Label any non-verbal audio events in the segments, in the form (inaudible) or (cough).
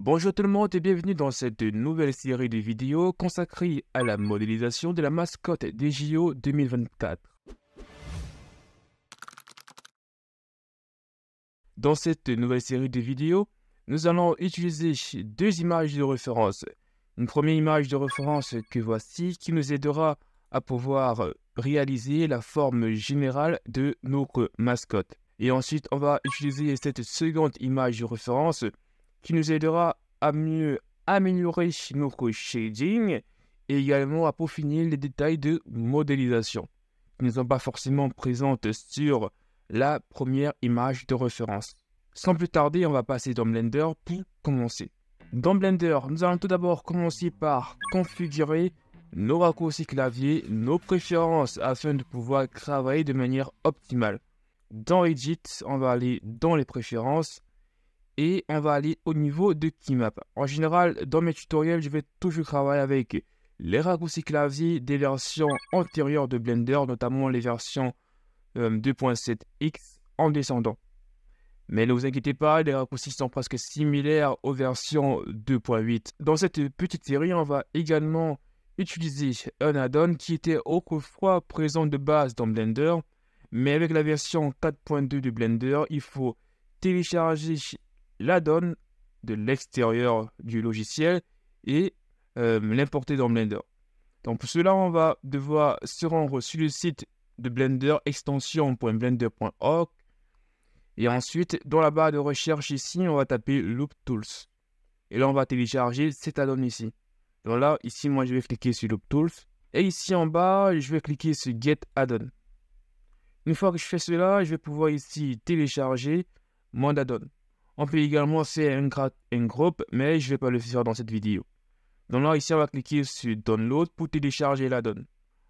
Bonjour tout le monde et bienvenue dans cette nouvelle série de vidéos consacrée à la modélisation de la mascotte des JO 2024. Dans cette nouvelle série de vidéos, nous allons utiliser deux images de référence. Une première image de référence que voici qui nous aidera à pouvoir réaliser la forme générale de notre mascotte. Et ensuite, on va utiliser cette seconde image de référence qui nous aidera à mieux améliorer nos shading et également à peaufiner les détails de modélisation qui ne sont pas forcément présentes sur la première image de référence. Sans plus tarder, on va passer dans Blender pour commencer. Dans Blender, nous allons tout d'abord commencer par configurer nos raccourcis clavier, nos préférences afin de pouvoir travailler de manière optimale. Dans Edit, on va aller dans les préférences et on va aller au niveau de Keymap. En général, dans mes tutoriels, je vais toujours travailler avec les raccourcis clavier des versions antérieures de Blender, notamment les versions 2.7x euh, en descendant. Mais ne vous inquiétez pas, les raccourcis sont presque similaires aux versions 2.8. Dans cette petite série, on va également utiliser un add-on qui était autrefois présent de base dans Blender, mais avec la version 4.2 de Blender, il faut télécharger la donne de l'extérieur du logiciel et euh, l'importer dans Blender. Donc pour cela, on va devoir se rendre sur le site de Blender extension.blender.org et ensuite dans la barre de recherche ici, on va taper Loop Tools. Et là, on va télécharger cet add-on ici. Donc là, ici, moi, je vais cliquer sur Loop Tools. Et ici en bas, je vais cliquer sur Get add Une fois que je fais cela, je vais pouvoir ici télécharger mon add-on. On peut également faire un, groupe, mais je ne vais pas le faire dans cette vidéo. Donc là, ici, on va cliquer sur Download pour télécharger l'addon.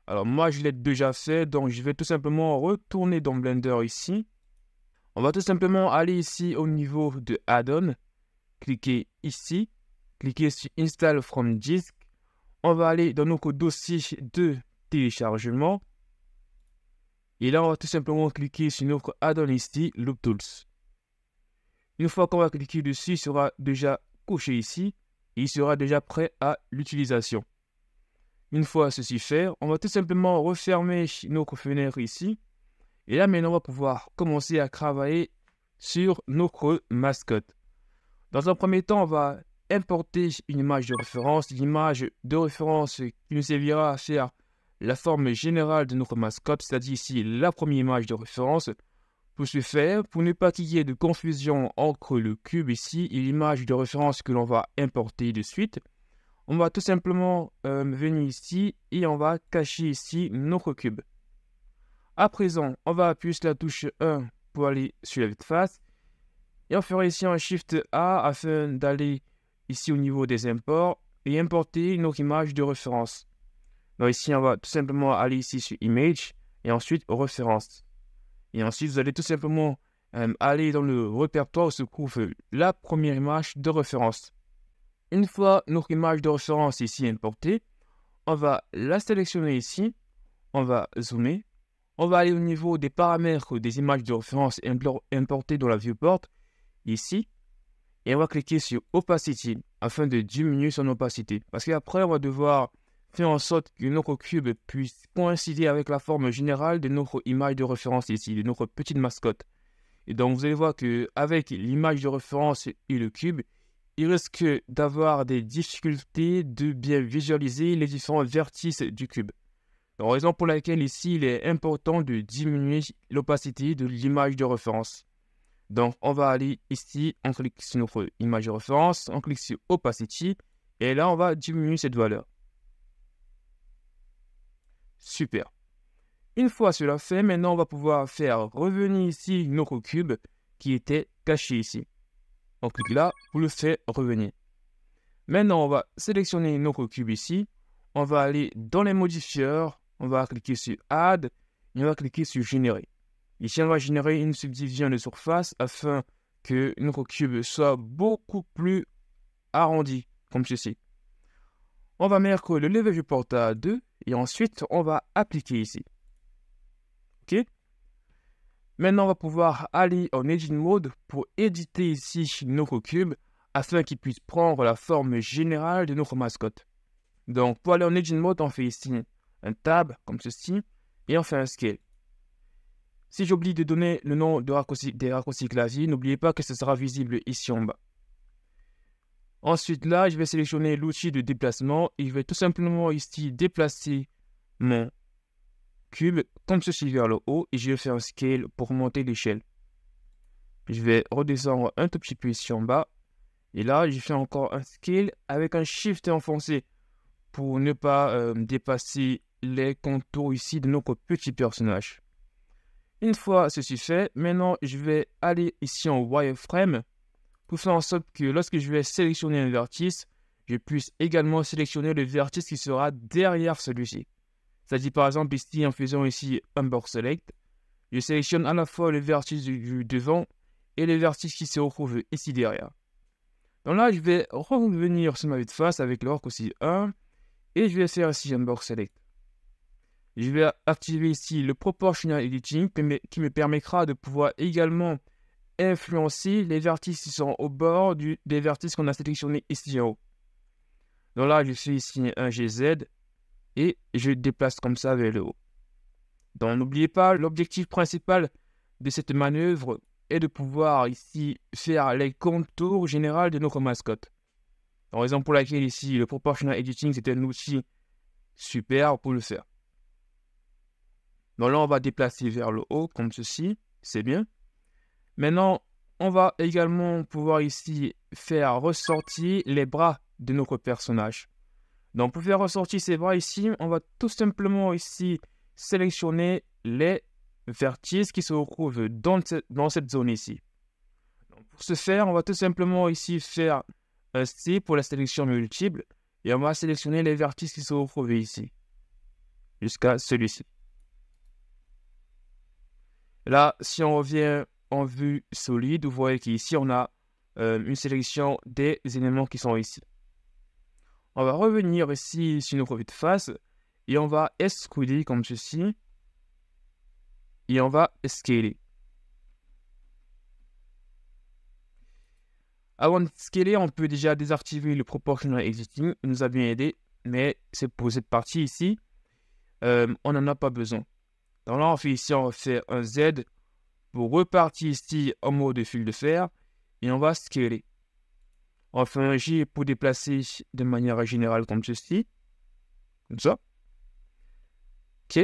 Alors moi, je l'ai déjà fait, donc je vais tout simplement retourner dans Blender ici. On va tout simplement aller ici au niveau de Add-on, cliquer ici, cliquer sur Install from Disk. On va aller dans notre dossier de téléchargement. Et là, on va tout simplement cliquer sur notre add ici, Loop Tools. Une fois qu'on va cliquer dessus, il sera déjà coché ici et il sera déjà prêt à l'utilisation. Une fois ceci fait, on va tout simplement refermer notre fenêtre ici. Et là, maintenant, on va pouvoir commencer à travailler sur notre mascotte. Dans un premier temps, on va importer une image de référence, l'image de référence qui nous servira à faire la forme générale de notre mascotte, c'est-à-dire ici la première image de référence. Pour ce faire, pour ne pas qu'il y ait de confusion entre le cube ici et l'image de référence que l'on va importer de suite, on va tout simplement euh, venir ici et on va cacher ici notre cube. À présent, on va appuyer sur la touche 1 pour aller sur la face et on fera ici un Shift A afin d'aller ici au niveau des imports et importer notre image de référence. Donc ici, on va tout simplement aller ici sur Image et ensuite Référence. Et ensuite, vous allez tout simplement euh, aller dans le répertoire où se trouve euh, la première image de référence. Une fois notre image de référence ici importée, on va la sélectionner ici, on va zoomer, on va aller au niveau des paramètres des images de référence importées dans la viewport, ici, et on va cliquer sur Opacity afin de diminuer son opacité. Parce qu'après, on va devoir en sorte que notre cube puisse coïncider avec la forme générale de notre image de référence ici, de notre petite mascotte. Et donc vous allez voir que avec l'image de référence et le cube, il risque d'avoir des difficultés de bien visualiser les différents vertices du cube. La raison pour laquelle ici il est important de diminuer l'opacité de l'image de référence. Donc on va aller ici, on clique sur notre image de référence, on clique sur Opacity, et là on va diminuer cette valeur. Super. Une fois cela fait, maintenant on va pouvoir faire revenir ici notre cube qui était caché ici. On clique là, vous le fait revenir. Maintenant, on va sélectionner notre cube ici. On va aller dans les modifieurs. On va cliquer sur Add et on va cliquer sur Générer. Ici, on va générer une subdivision de surface afin que notre cube soit beaucoup plus arrondi, comme ceci. On va mettre le lever du portail à 2 et ensuite, on va appliquer ici. OK Maintenant, on va pouvoir aller en Edit Mode pour éditer ici notre cube afin qu'il puisse prendre la forme générale de notre mascotte. Donc, pour aller en Edit Mode, on fait ici un tab comme ceci et on fait un scale. Si j'oublie de donner le nom de des raccourcis clavier, n'oubliez pas que ce sera visible ici en bas. Ensuite, là, je vais sélectionner l'outil de déplacement et je vais tout simplement ici déplacer mon cube comme ceci vers le haut et je vais faire un scale pour monter l'échelle. Je vais redescendre un tout petit peu ici en bas. Et là, je fais encore un scale avec un shift enfoncé pour ne pas euh, dépasser les contours ici de notre petit personnage. Une fois ceci fait, maintenant je vais aller ici en wireframe pour faire en sorte que lorsque je vais sélectionner un vertice, je puisse également sélectionner le vertice qui sera derrière celui-ci. C'est-à-dire par exemple ici en faisant ici un select, je sélectionne à la fois le vertice du, devant et le vertice qui se retrouve ici derrière. Donc là, je vais revenir sur ma vue de face avec l'orque aussi 1 et je vais faire ici un select. Je vais activer ici le proportional editing qui me permettra de pouvoir également influencer les vertices qui sont au bord des vertices qu'on a sélectionnés ici en haut. Donc là, je fais ici un GZ et je déplace comme ça vers le haut. Donc n'oubliez pas, l'objectif principal de cette manœuvre est de pouvoir ici faire les contours généraux de notre mascotte. En raison pour laquelle ici le proportional editing c'est un outil super pour le faire. Donc là on va déplacer vers le haut comme ceci, c'est bien. Maintenant, on va également pouvoir ici faire ressortir les bras de notre personnage. Donc pour faire ressortir ces bras ici, on va tout simplement ici sélectionner les vertices qui se retrouvent dans, dans cette zone ici. Donc pour ce faire, on va tout simplement ici faire un style pour la sélection multiple et on va sélectionner les vertices qui se retrouvent ici jusqu'à celui-ci. Là, si on revient en vue solide, vous voyez qu'ici on a euh, une sélection des éléments qui sont ici. On va revenir ici sur notre vue de face et on va escouder comme ceci et on va scaler. Avant de scaler, on peut déjà désactiver le proportional existing, il nous a bien aidé, mais c'est pour cette partie ici, euh, on n'en a pas besoin. Donc là, on fait ici, on fait un Z, pour repartir ici en mode de fil de fer et on va scaler. Enfin, G pour déplacer de manière générale comme ceci. Comme ça. OK.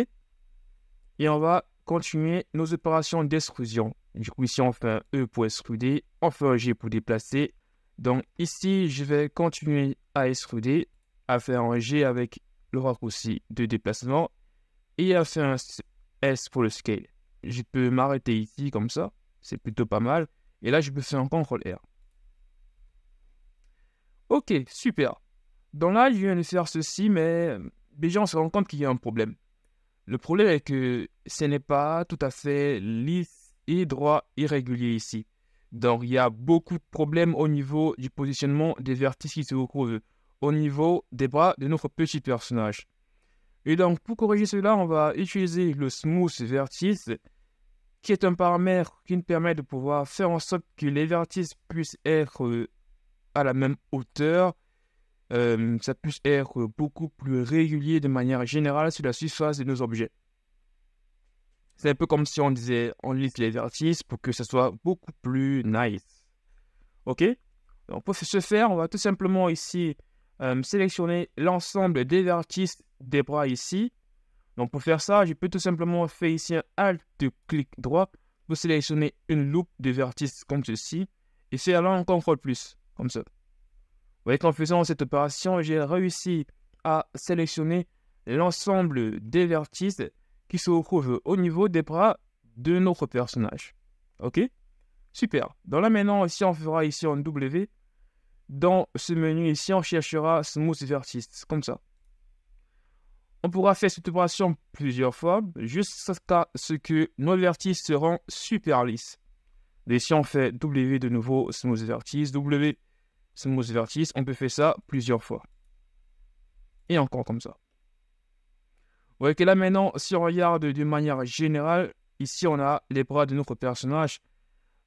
Et on va continuer nos opérations d'extrusion. ici, on fait un E pour extruder, on fait un G pour déplacer. Donc ici, je vais continuer à extruder, à faire un G avec le raccourci de déplacement et à faire un S pour le scale je peux m'arrêter ici comme ça, c'est plutôt pas mal. Et là, je peux faire un CTRL R. Ok, super. Donc là, je viens de faire ceci, mais euh, déjà, on se rend compte qu'il y a un problème. Le problème est que ce n'est pas tout à fait lisse et droit et régulier ici. Donc, il y a beaucoup de problèmes au niveau du positionnement des vertices qui se retrouvent au niveau des bras de notre petit personnage. Et donc, pour corriger cela, on va utiliser le Smooth Vertice qui est un paramètre qui nous permet de pouvoir faire en sorte que les vertices puissent être euh, à la même hauteur, euh, ça puisse être beaucoup plus régulier de manière générale sur la surface de nos objets. C'est un peu comme si on disait on lisse les vertices pour que ça soit beaucoup plus nice. Ok Donc pour ce faire, on va tout simplement ici euh, sélectionner l'ensemble des vertices des bras ici donc pour faire ça, je peux tout simplement faire ici un Alt clic droit pour sélectionner une loupe de vertice comme ceci. Et c'est alors un CTRL plus, comme ça. Vous voyez qu'en faisant cette opération, j'ai réussi à sélectionner l'ensemble des vertices qui se retrouvent au niveau des bras de notre personnage. Ok Super. Donc là maintenant, ici on fera ici un W. Dans ce menu ici, on cherchera Smooth Vertices, comme ça. On pourra faire cette opération plusieurs fois, jusqu'à ce que nos vertices seront super lisses. Et si on fait W de nouveau, smooth vertice, W, smooth vertice, on peut faire ça plusieurs fois. Et encore comme ça. Vous voyez que là maintenant, si on regarde d'une manière générale, ici on a les bras de notre personnage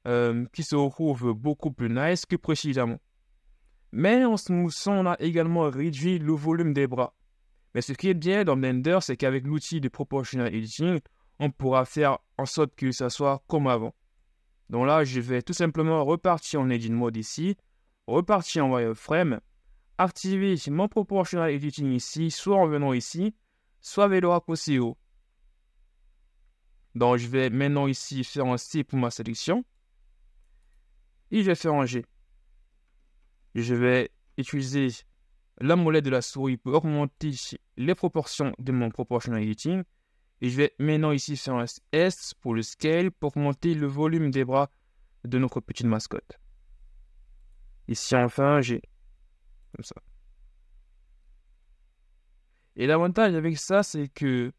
euh, qui se retrouvent beaucoup plus nice que précédemment. Mais en smoothant, on a également réduit le volume des bras. Mais ce qui est bien dans Blender, c'est qu'avec l'outil de Proportional Editing, on pourra faire en sorte que ça soit comme avant. Donc là, je vais tout simplement repartir en Edit Mode ici, repartir en Wireframe, activer mon Proportional Editing ici, soit en venant ici, soit avec le raccourci haut. Donc je vais maintenant ici faire un style pour ma sélection. Et je vais faire un G. Je vais utiliser la molette de la souris peut augmenter les proportions de mon proportional editing. Et je vais maintenant ici faire un S pour le scale pour augmenter le volume des bras de notre petite mascotte. Ici enfin, j'ai comme ça. Et l'avantage avec ça, c'est que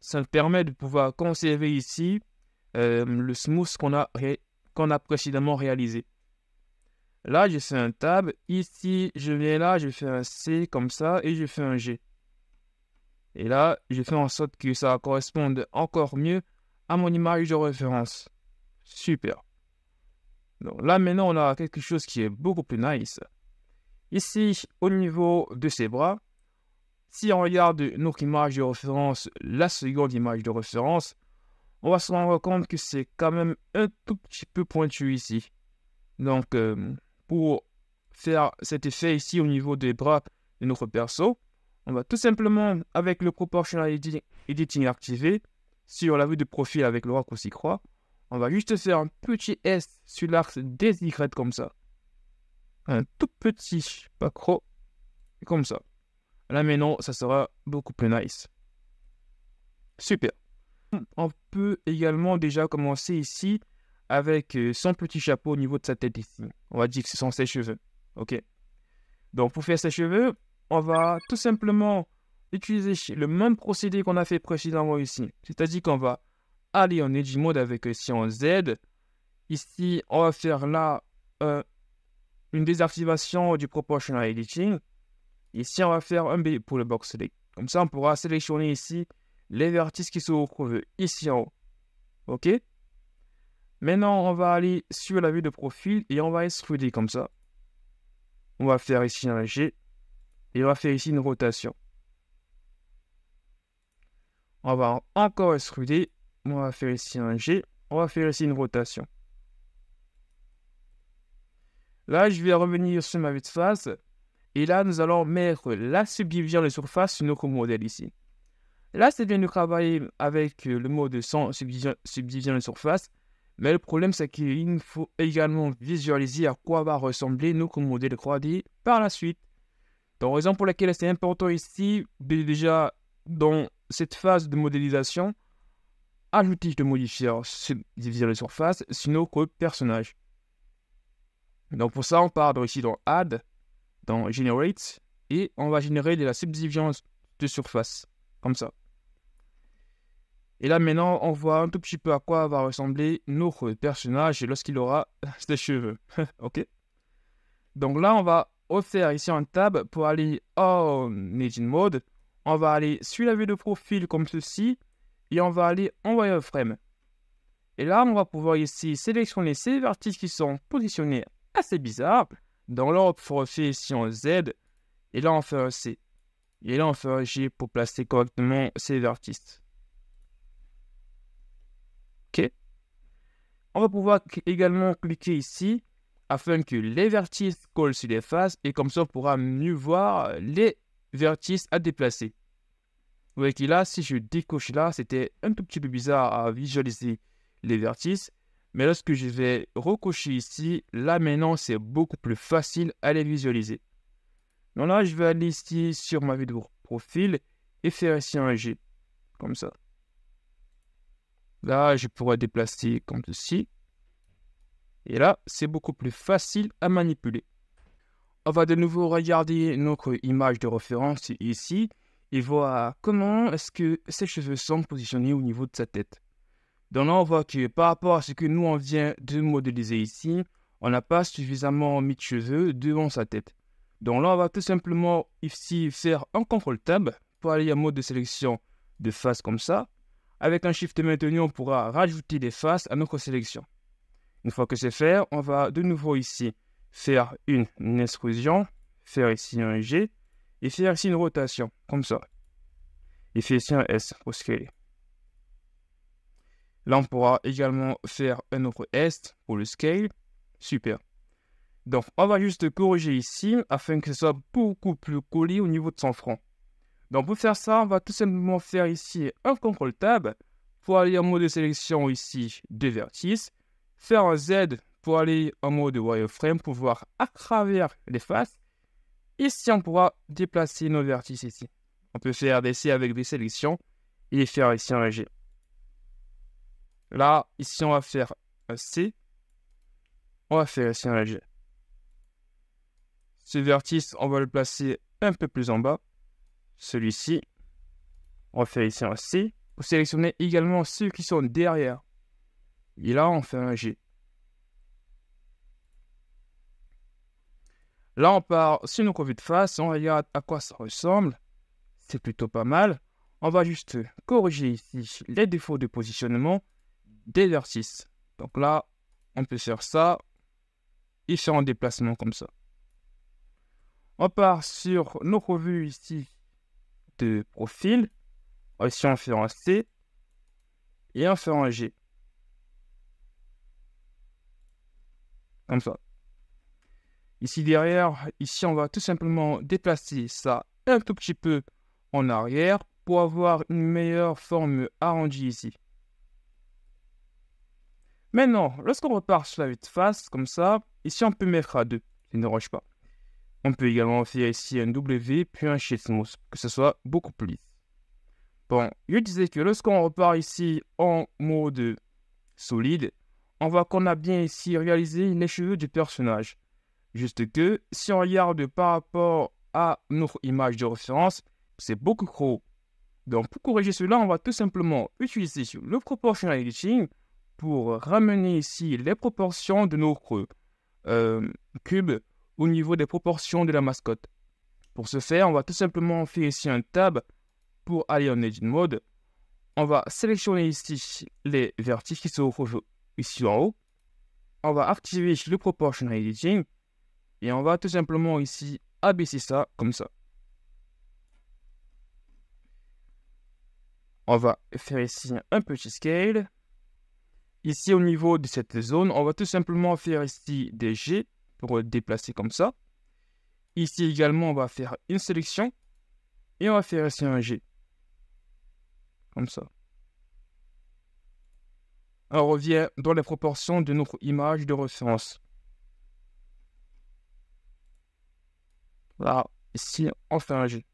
ça me permet de pouvoir conserver ici euh, le smooth qu'on a, qu'on a précédemment réalisé. Là, je fais un tab. Ici, je viens là, je fais un C comme ça et je fais un G. Et là, je fais en sorte que ça corresponde encore mieux à mon image de référence. Super. Donc là, maintenant, on a quelque chose qui est beaucoup plus nice. Ici, au niveau de ses bras, si on regarde notre image de référence, la seconde image de référence, on va se rendre compte que c'est quand même un tout petit peu pointu ici. Donc, euh, pour faire cet effet ici au niveau des bras de notre perso, on va tout simplement, avec le Proportional Editing activé, sur la vue de profil avec le s'y croix, on va juste faire un petit S sur l'axe des Y comme ça. Un tout petit macro, comme ça. Là maintenant, ça sera beaucoup plus nice. Super. On peut également déjà commencer ici avec euh, son petit chapeau au niveau de sa tête ici. On va dire que ce sont ses cheveux. OK Donc, pour faire ses cheveux, on va tout simplement utiliser le même procédé qu'on a fait précédemment ici. C'est-à-dire qu'on va aller en Edge Mode avec euh, ici en Z. Ici, on va faire là euh, une désactivation du Proportional Editing. Ici, on va faire un B pour le Box Select. Comme ça, on pourra sélectionner ici les vertices qui se retrouvent ici en haut. OK Maintenant, on va aller sur la vue de profil et on va extruder comme ça. On va faire ici un G et on va faire ici une rotation. On va encore extruder. On va faire ici un G. On va faire ici une rotation. Là, je vais revenir sur ma vue de face. Et là, nous allons mettre la subdivision de surface sur notre modèle ici. Là, c'est bien de travailler avec le mode sans subdivision, subdivision de surface. Mais le problème, c'est qu'il faut également visualiser à quoi va ressembler notre modèle 3D par la suite. Donc, raison pour laquelle c'est important ici, déjà dans cette phase de modélisation, ajouter de modifier diviser les surfaces, sinon que personnage. Donc pour ça, on part ici dans Add, dans Generate, et on va générer de la subdivision de surface, comme ça. Et là maintenant, on voit un tout petit peu à quoi va ressembler notre personnage lorsqu'il aura (laughs) ses cheveux. (laughs) ok Donc là, on va refaire ici un tab pour aller en Engine Mode. On va aller sur la vue de profil comme ceci et on va aller en frame. Et là, on va pouvoir ici sélectionner ces vertices qui sont positionnés assez bizarres. Dans l'ordre, on ici en Z et là, on fait un C. Et là, on fait un G pour placer correctement ces vertices. On va pouvoir également cliquer ici afin que les vertices collent sur les faces et comme ça on pourra mieux voir euh, les vertices à déplacer. Vous voyez que là, si je décoche là, c'était un tout petit peu bizarre à visualiser les vertices. Mais lorsque je vais recocher ici, là maintenant c'est beaucoup plus facile à les visualiser. Donc là, je vais aller ici sur ma vidéo profil et faire ici un G, comme ça. Là, je pourrais déplacer comme ceci. Et là, c'est beaucoup plus facile à manipuler. On va de nouveau regarder notre image de référence ici et voir comment est-ce que ses cheveux sont positionnés au niveau de sa tête. Donc là, on voit que par rapport à ce que nous, on vient de modéliser ici, on n'a pas suffisamment mis de cheveux devant sa tête. Donc là, on va tout simplement ici faire un CTRL tab pour aller à mode de sélection de face comme ça. Avec un shift maintenu, on pourra rajouter des faces à notre sélection. Une fois que c'est fait, on va de nouveau ici faire une extrusion, faire ici un G, et faire ici une rotation, comme ça. Et faire ici un S pour scaler. Là, on pourra également faire un autre S pour le scale. Super. Donc, on va juste corriger ici afin que ce soit beaucoup plus collé au niveau de son front. Donc pour faire ça, on va tout simplement faire ici un CTRL Tab pour aller en mode de sélection ici des vertices, faire un Z pour aller en mode wireframe pour voir à travers les faces. Ici, on pourra déplacer nos vertices ici. On peut faire des C avec des sélections et faire ici en G. Là, ici, on va faire un C. On va faire ici un G. Ce vertice, on va le placer un peu plus en bas celui-ci. On fait ici un C. Vous sélectionnez également ceux qui sont derrière. Et là, on fait un G. Là, on part sur nos revues de face. On regarde à quoi ça ressemble. C'est plutôt pas mal. On va juste corriger ici les défauts de positionnement des vertices Donc là, on peut faire ça. Et faire un déplacement comme ça. On part sur nos revues ici de profil, ici euh, on fait un C et on fait un G. Comme ça. Ici derrière, ici on va tout simplement déplacer ça un tout petit peu en arrière pour avoir une meilleure forme arrondie ici. Maintenant, lorsqu'on repart sur la vue de face, comme ça, ici on peut mettre à 2, ça ne dérange pas. On peut également faire ici un W puis un shift que ce soit beaucoup plus Bon, je disais que lorsqu'on repart ici en mode solide, on voit qu'on a bien ici réalisé les cheveux du personnage. Juste que si on regarde par rapport à notre image de référence, c'est beaucoup trop Donc pour corriger cela, on va tout simplement utiliser le proportional editing pour ramener ici les proportions de nos euh, cubes au niveau des proportions de la mascotte. Pour ce faire, on va tout simplement faire ici un tab pour aller en Edit Mode. On va sélectionner ici les vertices qui se retrouvent ici en haut. On va activer le Proportion Editing et on va tout simplement ici abaisser ça comme ça. On va faire ici un petit scale. Ici, au niveau de cette zone, on va tout simplement faire ici des G pour euh, déplacer comme ça. Ici également, on va faire une sélection et on va faire ici un G. Comme ça. On revient dans les proportions de notre image de référence. Là, ici, on fait un G.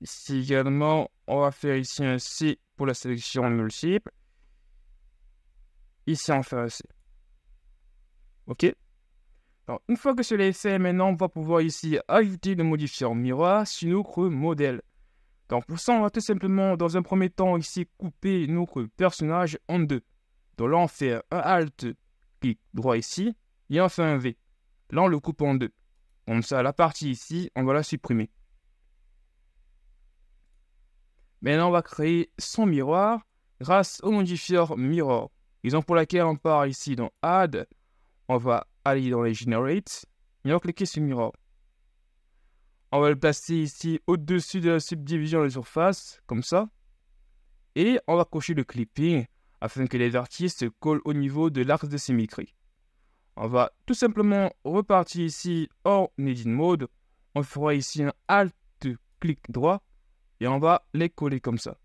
Ici également, on va faire ici un C pour la sélection multiple. Ici, on fait un C. OK une fois que cela est fait, maintenant, on va pouvoir ici ajouter le modifier miroir sur notre modèle. Donc, pour ça, on va tout simplement, dans un premier temps, ici, couper notre personnage en deux. Donc là, on fait un Alt, clic droit ici, et on fait un V. Là, on le coupe en deux. Comme ça, la partie ici, on va la supprimer. Maintenant, on va créer son miroir grâce au modifier mirror. ont pour laquelle on part ici dans Add, on va aller dans les Generate et on va cliquer sur Mirror. On va le placer ici au-dessus de la subdivision de la surface, comme ça. Et on va cocher le clipping afin que les artistes se collent au niveau de l'axe de symétrie. On va tout simplement repartir ici en Edit Mode. On fera ici un Alt clic droit et on va les coller comme ça.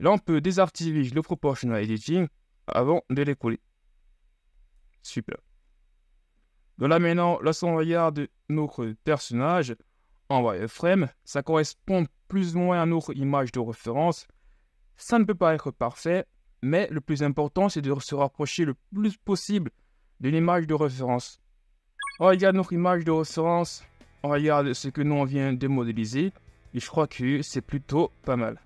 Là, on peut désactiver le Proportional Editing avant de les coller. Super. Donc là maintenant, là regarde notre personnage en wireframe, ça correspond plus ou moins à notre image de référence. Ça ne peut pas être parfait, mais le plus important c'est de se rapprocher le plus possible de l'image de référence. On regarde notre image de référence, on regarde ce que nous on vient de modéliser, et je crois que c'est plutôt pas mal.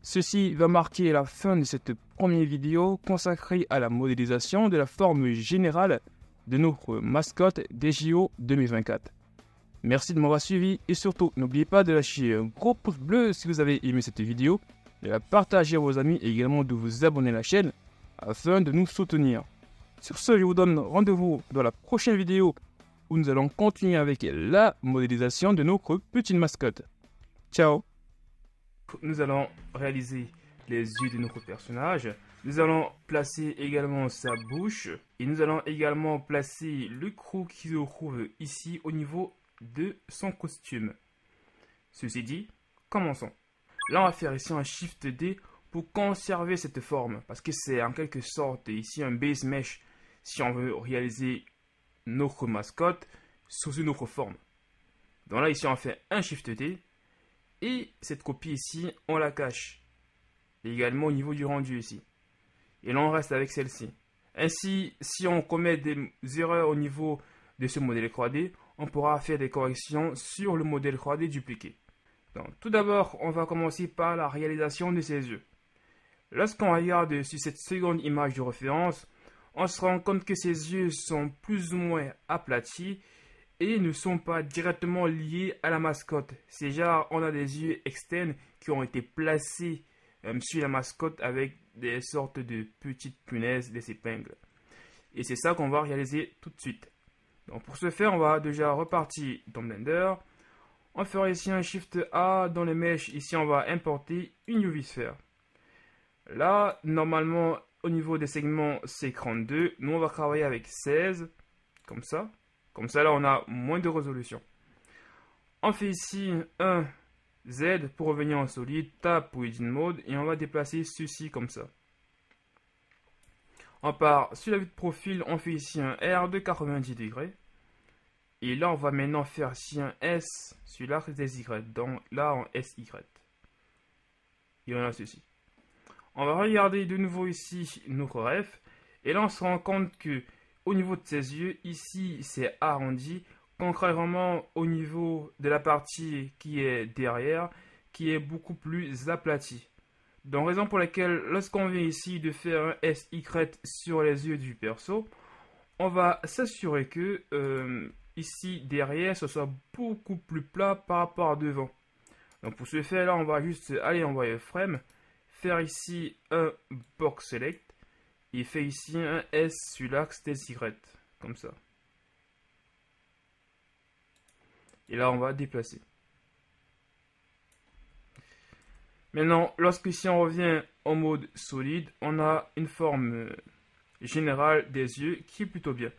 Ceci va marquer la fin de cette première vidéo consacrée à la modélisation de la forme générale de notre mascotte des JO 2024. Merci de m'avoir suivi et surtout n'oubliez pas de lâcher un gros pouce bleu si vous avez aimé cette vidéo, de la partager à vos amis et également de vous abonner à la chaîne afin de nous soutenir. Sur ce, je vous donne rendez-vous dans la prochaine vidéo où nous allons continuer avec la modélisation de notre petite mascotte. Ciao Nous allons réaliser les yeux de notre personnage. Nous allons placer également sa bouche. Et nous allons également placer le crew qui se trouve ici au niveau de son costume. Ceci dit, commençons. Là, on va faire ici un Shift D pour conserver cette forme. Parce que c'est en quelque sorte ici un base mesh si on veut réaliser notre mascotte sous une autre forme. Donc là, ici, on fait un Shift D. Et cette copie ici, on la cache. également au niveau du rendu ici et l'on reste avec celle-ci. Ainsi, si on commet des erreurs au niveau de ce modèle 3D, on pourra faire des corrections sur le modèle 3D dupliqué. Donc, tout d'abord, on va commencer par la réalisation de ses yeux. Lorsqu'on regarde sur cette seconde image de référence, on se rend compte que ses yeux sont plus ou moins aplatis et ne sont pas directement liés à la mascotte. C'est dire on a des yeux externes qui ont été placés euh, la mascotte avec des sortes de petites punaises, des épingles. Et c'est ça qu'on va réaliser tout de suite. Donc pour ce faire, on va déjà repartir dans Blender. On fera ici un Shift A dans les mèches. Ici, on va importer une UV sphère. Là, normalement, au niveau des segments, c'est 32. Nous, on va travailler avec 16, comme ça. Comme ça, là, on a moins de résolution. On fait ici un Z pour revenir en solide, TAP pour edit mode et on va déplacer ceci comme ça. On part sur la vue de profil, on fait ici un R de 90 degrés. Et là, on va maintenant faire ici un S sur l'arc des Y, donc là en SY. Et on a ceci. On va regarder de nouveau ici notre ref. Et là, on se rend compte que au niveau de ses yeux, ici c'est arrondi contrairement au niveau de la partie qui est derrière, qui est beaucoup plus aplatie. Donc raison pour laquelle lorsqu'on vient ici de faire un SY sur les yeux du perso, on va s'assurer que euh, ici derrière ce soit beaucoup plus plat par rapport à devant. Donc pour ce faire là on va juste aller envoyer frame, faire ici un box select et faire ici un S sur l'axe des Y comme ça. Et là, on va déplacer. Maintenant, lorsque si on revient en mode solide, on a une forme euh, générale des yeux qui est plutôt bien.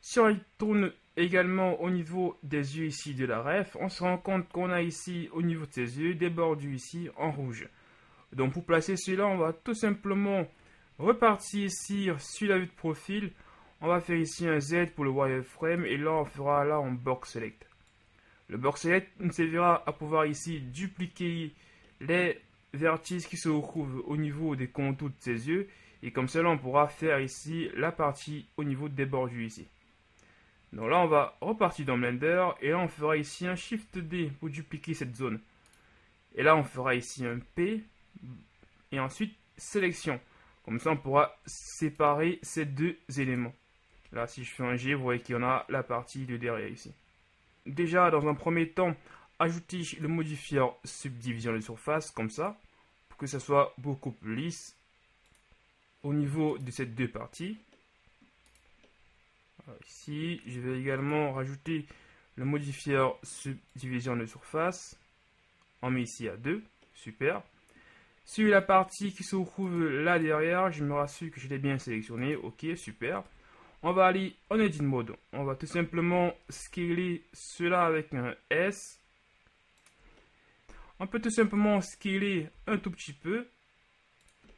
Si on tourne également au niveau des yeux ici de la ref, on se rend compte qu'on a ici au niveau de ses yeux des bordures ici en rouge. Donc pour placer cela, là on va tout simplement repartir ici sur la vue de profil. On va faire ici un Z pour le wireframe et là on fera là en box select. Le Borsalette nous servira à pouvoir ici dupliquer les vertices qui se retrouvent au niveau des contours de ses yeux et comme cela on pourra faire ici la partie au niveau des bordures ici. Donc là on va repartir dans Blender et là on fera ici un Shift D pour dupliquer cette zone. Et là on fera ici un P et ensuite sélection. Comme ça on pourra séparer ces deux éléments. Là si je fais un G vous voyez qu'il y en a la partie de derrière ici déjà dans un premier temps ajouter le modifier subdivision de surface comme ça pour que ça soit beaucoup plus lisse au niveau de ces deux parties. ici, je vais également rajouter le modifier subdivision de surface. On met ici à 2. Super. Sur la partie qui se trouve là derrière, je me rassure que je l'ai bien sélectionné. Ok, super. On va aller en edit mode. On va tout simplement scaler cela avec un S. On peut tout simplement scaler un tout petit peu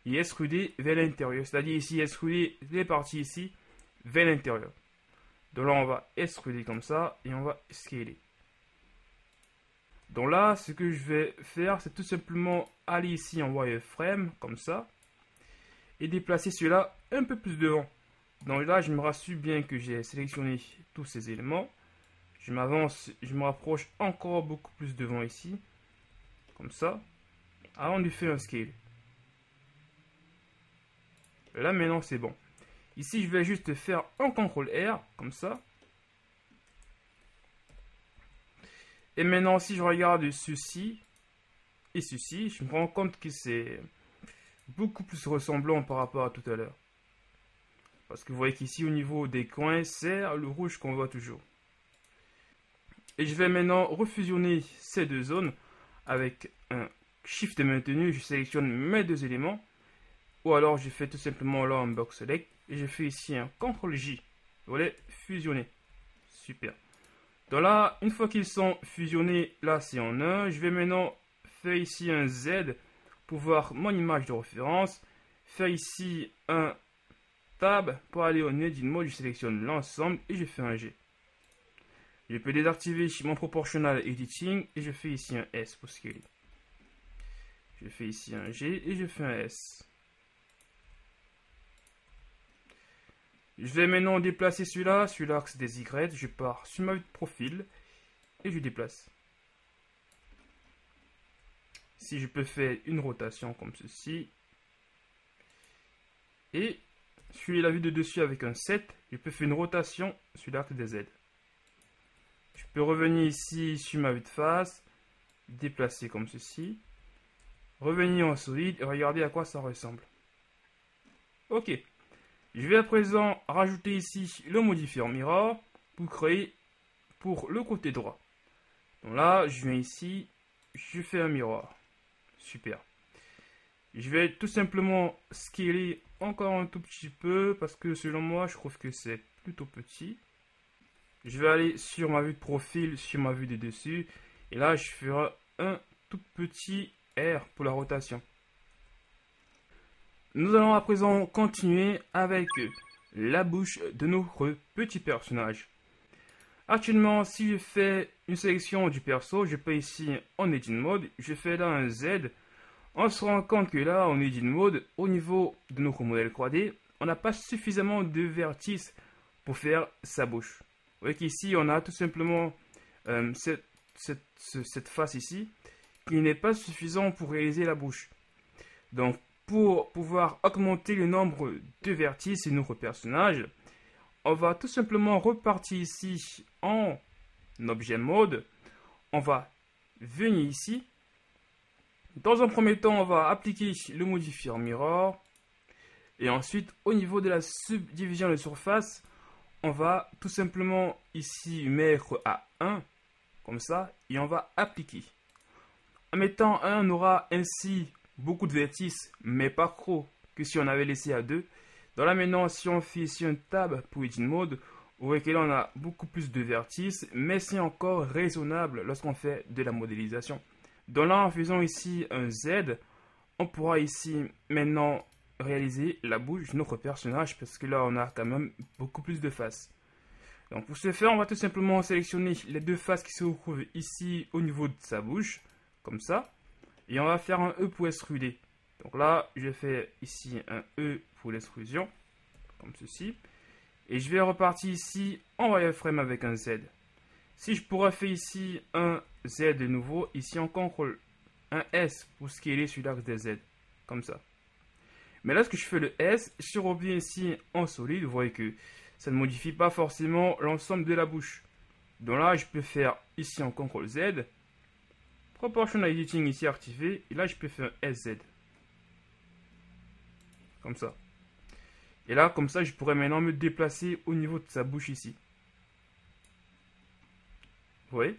et extruder vers l'intérieur. C'est-à-dire ici, extruder les parties ici vers l'intérieur. Donc là, on va extruder comme ça et on va scaler. Donc là, ce que je vais faire, c'est tout simplement aller ici en wireframe, comme ça, et déplacer cela un peu plus devant. Donc là, je me rassure bien que j'ai sélectionné tous ces éléments. Je m'avance, je me rapproche encore beaucoup plus devant ici. Comme ça. Avant ah, de faire un scale. Là, maintenant, c'est bon. Ici, je vais juste faire un CTRL R, comme ça. Et maintenant, si je regarde ceci et ceci, je me rends compte que c'est beaucoup plus ressemblant par rapport à tout à l'heure. Parce que vous voyez qu'ici, au niveau des coins, c'est le rouge qu'on voit toujours. Et je vais maintenant refusionner ces deux zones avec un Shift maintenu. Je sélectionne mes deux éléments. Ou alors, je fais tout simplement là un Box Select. Et je fais ici un CTRL-J. Vous voyez, fusionner. Super. Donc là, une fois qu'ils sont fusionnés, là c'est en 1. Je vais maintenant faire ici un Z pour voir mon image de référence. Faire ici un Tab, pour aller au nœud d'une mode, je sélectionne l'ensemble et je fais un G. Je peux désactiver mon proportional editing et je fais ici un S pour scaler. Je fais ici un G et je fais un S. Je vais maintenant déplacer celui-là sur l'axe des Y. Je pars sur ma vue de profil et je déplace. Si je peux faire une rotation comme ceci. Et Suivez la vue de dessus avec un 7. Je peux faire une rotation sur l'arc des Z. Je peux revenir ici sur ma vue de face. Déplacer comme ceci. Revenir en solide et regarder à quoi ça ressemble. Ok. Je vais à présent rajouter ici le modifier en mirror pour créer pour le côté droit. Donc là, je viens ici, je fais un miroir. Super. Je vais tout simplement scaler encore un tout petit peu parce que selon moi, je trouve que c'est plutôt petit. Je vais aller sur ma vue de profil, sur ma vue de dessus. Et là, je ferai un tout petit R pour la rotation. Nous allons à présent continuer avec la bouche de notre petit personnage. Actuellement, si je fais une sélection du perso, je peux ici en edit mode, je fais là un Z on se rend compte que là, on est d'une mode, au niveau de notre modèle 3D, on n'a pas suffisamment de vertices pour faire sa bouche. Vous voyez qu'ici, on a tout simplement euh, cette, face ici, qui n'est pas suffisant pour réaliser la bouche. Donc, pour pouvoir augmenter le nombre de vertices de notre personnage, on va tout simplement repartir ici en objet mode. On va venir ici dans un premier temps, on va appliquer le modifier mirror. Et ensuite, au niveau de la subdivision de surface, on va tout simplement ici mettre à 1, comme ça, et on va appliquer. En mettant 1, on aura ainsi beaucoup de vertices, mais pas trop que si on avait laissé à 2. Dans la maintenant, si on fait ici un tab pour Edit Mode, vous voyez que là, on a beaucoup plus de vertices, mais c'est encore raisonnable lorsqu'on fait de la modélisation. Donc là, en faisant ici un Z, on pourra ici maintenant réaliser la bouche de notre personnage parce que là, on a quand même beaucoup plus de faces. Donc pour ce faire, on va tout simplement sélectionner les deux faces qui se retrouvent ici au niveau de sa bouche, comme ça. Et on va faire un E pour extruder. Donc là, je fais ici un E pour l'extrusion, comme ceci. Et je vais repartir ici en wireframe avec un Z. Si je pourrais faire ici un Z de nouveau, ici en contrôle un S pour scaler sur l'axe des Z, comme ça. Mais lorsque je fais le S, je reviens ici en solide, vous voyez que ça ne modifie pas forcément l'ensemble de la bouche. Donc là, je peux faire ici en contrôle Z, Proportional Editing ici activé, et là je peux faire un SZ. Comme ça. Et là, comme ça, je pourrais maintenant me déplacer au niveau de sa bouche ici. Oui.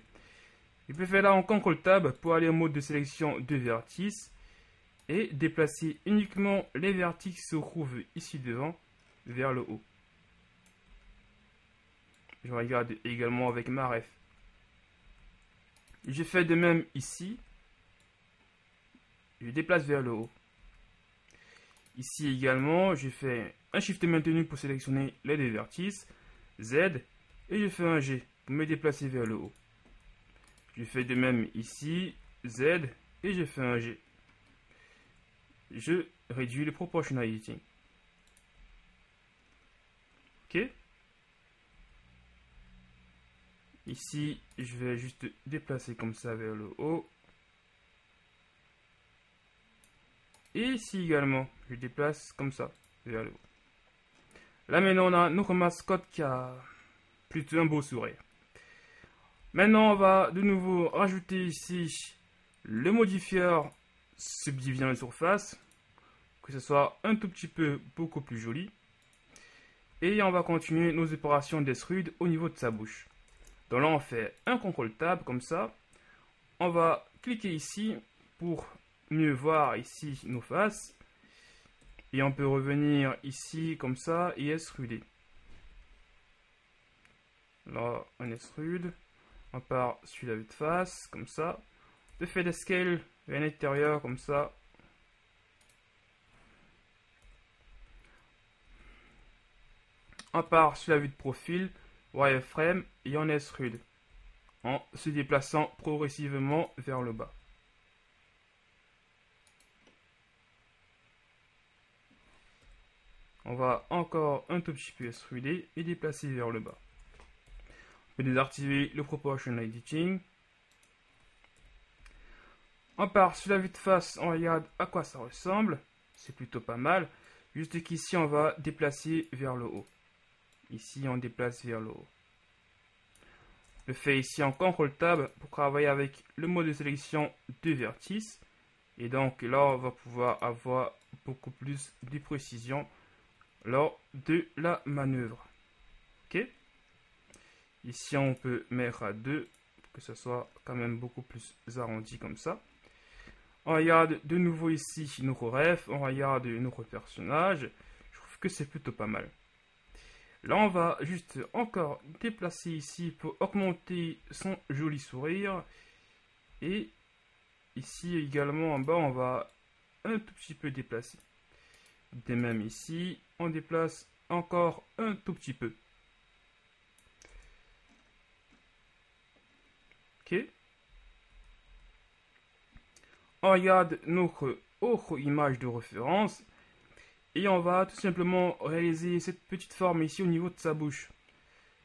Je peux faire en CTRL tab pour aller en mode de sélection de vertices et déplacer uniquement les vertices qui se trouvent ici devant vers le haut. Je regarde également avec ma ref. Je fais de même ici. Je déplace vers le haut. Ici également, je fais un shift maintenu pour sélectionner les deux vertices, Z, et je fais un G pour me déplacer vers le haut. Je fais de même ici, Z, et j'ai fait un G. Je réduis le proportionality. Ok Ici, je vais juste déplacer comme ça vers le haut. Et ici également, je déplace comme ça vers le haut. Là maintenant, on a notre mascotte qui a plutôt un beau sourire. Maintenant, on va de nouveau rajouter ici le modifieur subdivision les surfaces, que ce soit un tout petit peu beaucoup plus joli. Et on va continuer nos opérations d'extrude au niveau de sa bouche. Donc là, on fait un contrôle tab comme ça. On va cliquer ici pour mieux voir ici nos faces. Et on peut revenir ici comme ça et extruder. Là, on extrude on part sur la vue de face, comme ça. De fait scale scales vers l'intérieur, comme ça. On part sur la vue de profil, wireframe et on est rude, en se déplaçant progressivement vers le bas. On va encore un tout petit peu extruder et déplacer vers le bas. Je désactiver le Proportional Editing. On part sur la vue de face, on regarde à quoi ça ressemble. C'est plutôt pas mal. Juste qu'ici, on va déplacer vers le haut. Ici, on déplace vers le haut. Je fais ici en contrôle Tab pour travailler avec le mode de sélection de vertice. Et donc là, on va pouvoir avoir beaucoup plus de précision lors de la manœuvre. Ici, on peut mettre à 2 pour que ça soit quand même beaucoup plus arrondi comme ça. On regarde de nouveau ici nos rêves, on regarde nos personnages. Je trouve que c'est plutôt pas mal. Là, on va juste encore déplacer ici pour augmenter son joli sourire. Et ici également en bas, on va un tout petit peu déplacer. De même ici, on déplace encore un tout petit peu. On regarde notre autre image de référence et on va tout simplement réaliser cette petite forme ici au niveau de sa bouche.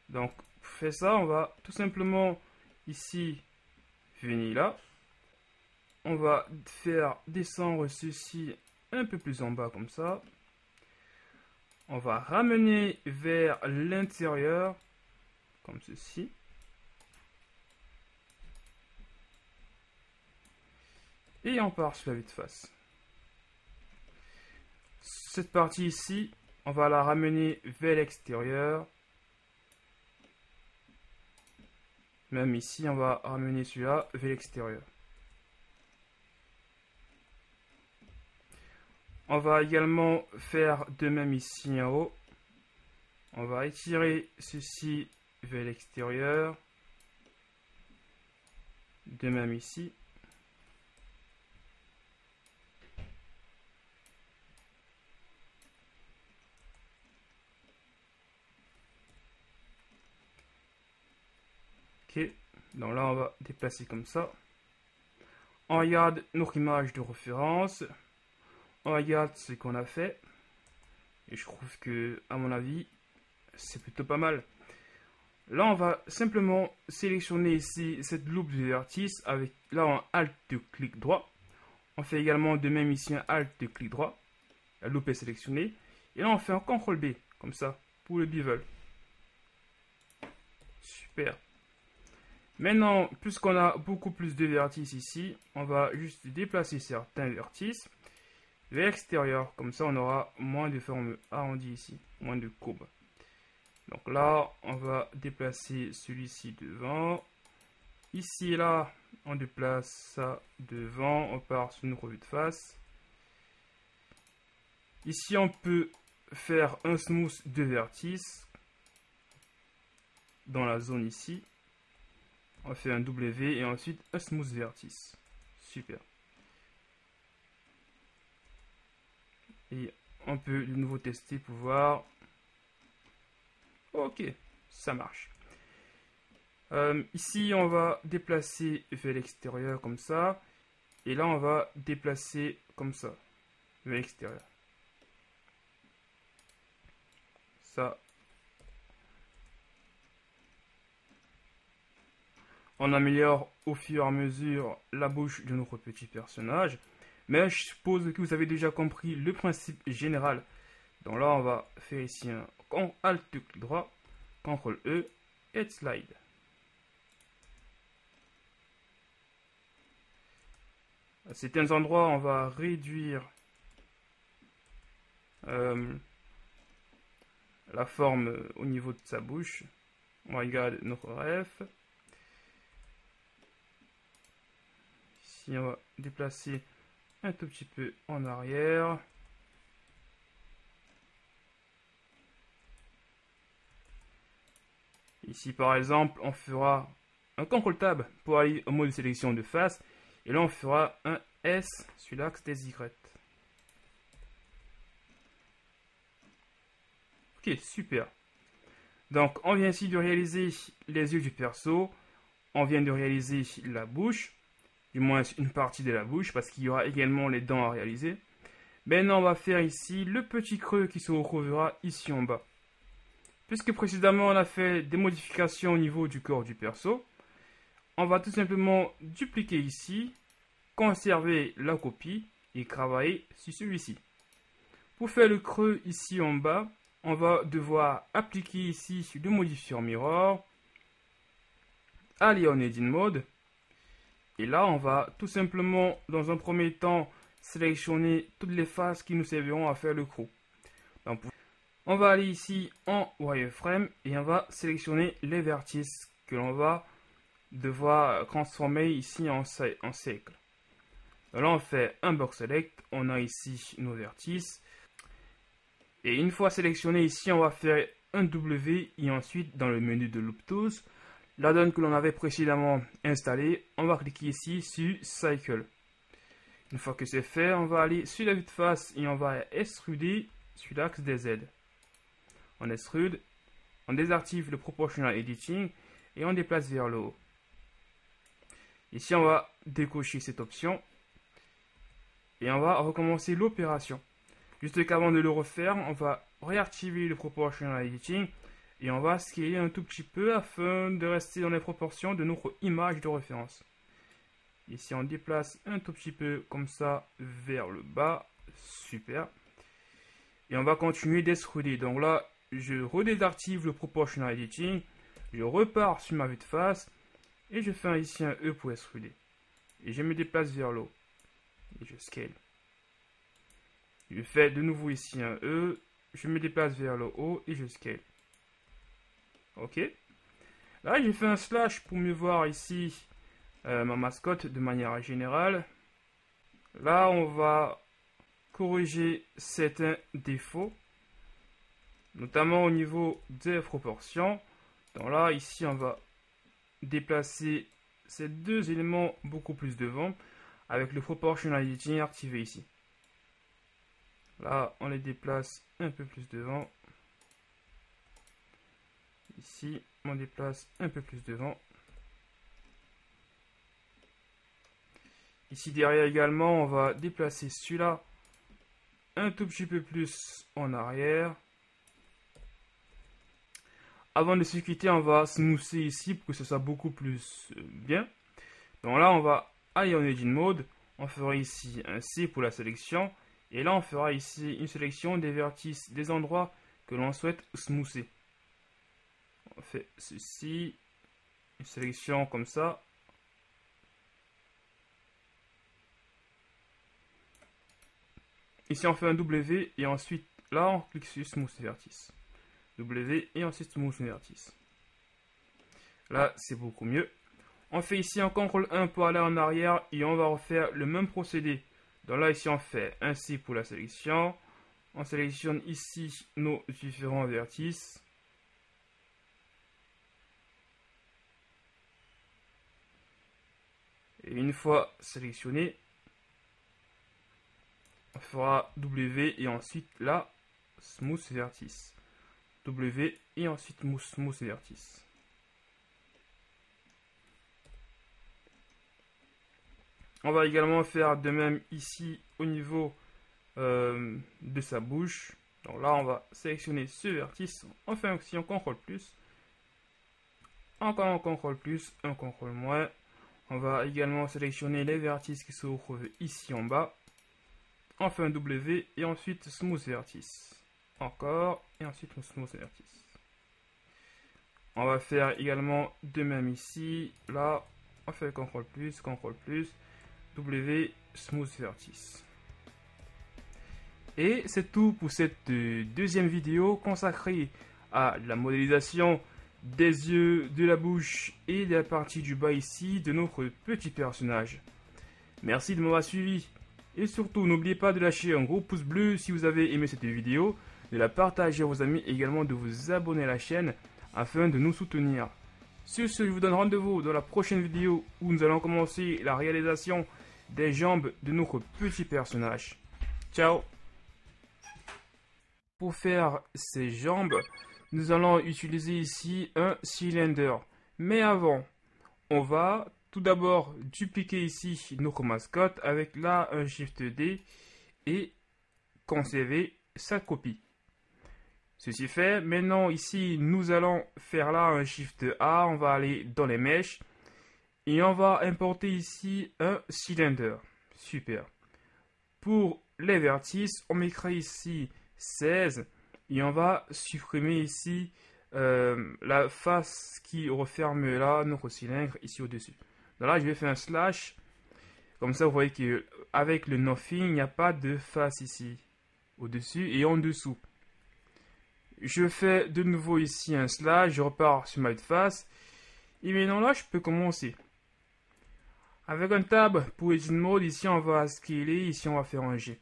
Donc, pour faire ça, on va tout simplement ici venir là. On va faire descendre ceci un peu plus en bas comme ça. On va ramener vers l'intérieur comme ceci. Et on part sur la vue de face. Cette partie ici, on va la ramener vers l'extérieur. Même ici, on va ramener celui-là vers l'extérieur. On va également faire de même ici en haut. On va étirer ceci vers l'extérieur. De même ici. Donc là, on va déplacer comme ça. On regarde notre image de référence. On regarde ce qu'on a fait. Et je trouve que, à mon avis, c'est plutôt pas mal. Là, on va simplement sélectionner ici cette loupe de vertice avec là en Alt de clic droit. On fait également de même ici un Alt de clic droit. La loupe est sélectionnée. Et là, on fait un CTRL B, comme ça, pour le bevel. Super. Maintenant, puisqu'on a beaucoup plus de vertices ici, on va juste déplacer certains vertices vers l'extérieur. Comme ça, on aura moins de formes arrondies ici, moins de courbes. Donc là, on va déplacer celui-ci devant. Ici et là, on déplace ça devant. On part sur une revue de face. Ici, on peut faire un smooth de vertices dans la zone ici on fait un W et ensuite un smooth vertice. Super. Et on peut de nouveau tester pour voir. Ok, ça marche. Euh, ici, on va déplacer vers l'extérieur comme ça. Et là, on va déplacer comme ça, vers l'extérieur. Ça, On améliore au fur et à mesure la bouche de notre petit personnage. Mais je suppose que vous avez déjà compris le principe général. Donc là, on va faire ici un Alt clic droit, CTRL E, et slide. À certains endroits, on va réduire euh, la forme euh, au niveau de sa bouche. On regarde notre ref. on va déplacer un tout petit peu en arrière. Ici, par exemple, on fera un contrôle table pour aller au mode sélection de face. Et là, on fera un S sur l'axe des Y. Ok, super. Donc, on vient ici de réaliser les yeux du perso. On vient de réaliser la bouche du moins une partie de la bouche, parce qu'il y aura également les dents à réaliser. Maintenant, on va faire ici le petit creux qui se retrouvera ici en bas. Puisque précédemment, on a fait des modifications au niveau du corps du perso, on va tout simplement dupliquer ici, conserver la copie et travailler sur celui-ci. Pour faire le creux ici en bas, on va devoir appliquer ici le modifier mirror, aller en edit mode, et là, on va tout simplement, dans un premier temps, sélectionner toutes les faces qui nous serviront à faire le crew. on va aller ici en wireframe et on va sélectionner les vertices que l'on va devoir transformer ici en, en cercle. là, on fait un box select, on a ici nos vertices. Et une fois sélectionné ici, on va faire un W et ensuite dans le menu de loop tools, la donne que l'on avait précédemment installée, on va cliquer ici sur Cycle. Une fois que c'est fait, on va aller sur la vue de face et on va extruder sur l'axe des Z. On extrude, on désactive le Proportional Editing et on déplace vers le haut. Ici, on va décocher cette option et on va recommencer l'opération. Juste qu'avant de le refaire, on va réactiver le Proportional Editing et on va scaler un tout petit peu afin de rester dans les proportions de notre image de référence. Ici, on déplace un tout petit peu comme ça vers le bas, super. Et on va continuer d'extruder. Donc là, je redésactive le proportional editing, je repars sur ma vue de face et je fais ici un E pour escruder. Et je me déplace vers le haut et je scale. Je fais de nouveau ici un E, je me déplace vers le haut et je scale. Ok. Là, j'ai fait un slash pour mieux voir ici euh, ma mascotte de manière générale. Là, on va corriger certains défauts, notamment au niveau des proportions. Donc là, ici, on va déplacer ces deux éléments beaucoup plus devant avec le proportionnalité activé ici. Là, on les déplace un peu plus devant Ici, on déplace un peu plus devant. Ici derrière également, on va déplacer celui-là un tout petit peu plus en arrière. Avant de se quitter, on va smousser ici pour que ce soit beaucoup plus euh, bien. Donc là, on va aller en Edit Mode. On fera ici un C pour la sélection. Et là, on fera ici une sélection des vertices des endroits que l'on souhaite smousser on fait ceci, une sélection comme ça. Ici, on fait un W et ensuite, là, on clique sur Smooth Vertice. W et ensuite Smooth Vertice. Là, c'est beaucoup mieux. On fait ici un CTRL 1 pour aller en arrière et on va refaire le même procédé. Donc là, ici, on fait ainsi pour la sélection. On sélectionne ici nos différents vertices. Et une fois sélectionné, on fera W et ensuite la Smooth Vertice. W et ensuite Smooth Vertice. On va également faire de même ici au niveau euh, de sa bouche. Donc là, on va sélectionner ce vertice si on contrôle plus. Encore un contrôle plus, un contrôle moins. On va également sélectionner les vertices qui se trouvent ici en bas. Enfin W et ensuite Smooth Vertice. Encore et ensuite Smooth Vertice. On va faire également de même ici. Là, on fait CTRL plus, CTRL plus, W, Smooth Vertice. Et c'est tout pour cette euh, deuxième vidéo consacrée à la modélisation des yeux, de la bouche et de la partie du bas ici de notre petit personnage. Merci de m'avoir suivi. Et surtout, n'oubliez pas de lâcher un gros pouce bleu si vous avez aimé cette vidéo, de la partager à vos amis et également de vous abonner à la chaîne afin de nous soutenir. Sur ce, je vous donne rendez-vous dans la prochaine vidéo où nous allons commencer la réalisation des jambes de notre petit personnage. Ciao Pour faire ces jambes, nous allons utiliser ici un Cylinder. Mais avant, on va tout d'abord dupliquer ici notre mascotte avec là un Shift D et conserver sa copie. Ceci fait, maintenant ici nous allons faire là un Shift A, on va aller dans les mèches et on va importer ici un Cylinder. Super. Pour les vertices, on mettra ici 16 et on va supprimer ici euh, la face qui referme là notre cylindre ici au-dessus. Donc là, je vais faire un slash. Comme ça, vous voyez que avec le nothing, il n'y a pas de face ici au-dessus et en dessous. Je fais de nouveau ici un slash, je repars sur ma face. Et maintenant là, je peux commencer. Avec un tab pour Edit Mode, ici on va scaler, ici on va faire un G.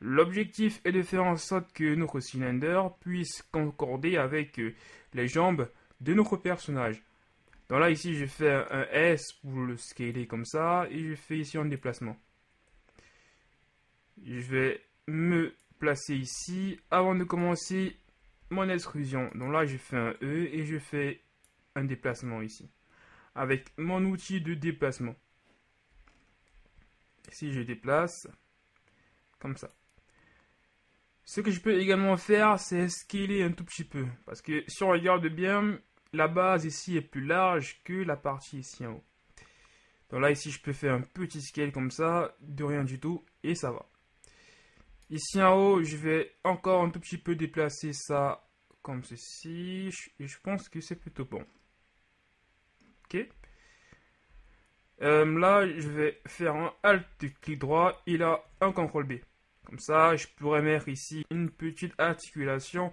L'objectif est de faire en sorte que notre cylinder puisse concorder avec euh, les jambes de notre personnage. Donc là, ici, je fais un S pour le scaler comme ça, et je fais ici un déplacement. Je vais me placer ici avant de commencer mon extrusion. Donc là, je fais un E et je fais un déplacement ici. Avec mon outil de déplacement. Ici, je déplace, comme ça. Ce que je peux également faire, c'est scaler un tout petit peu. Parce que si on regarde bien, la base ici est plus large que la partie ici en haut. Donc là, ici, je peux faire un petit scale comme ça, de rien du tout, et ça va. Ici en haut, je vais encore un tout petit peu déplacer ça comme ceci. Et je pense que c'est plutôt bon. Ok. Euh, là, je vais faire un Alt-clic droit il a un CTRL-B. Comme ça, je pourrais mettre ici une petite articulation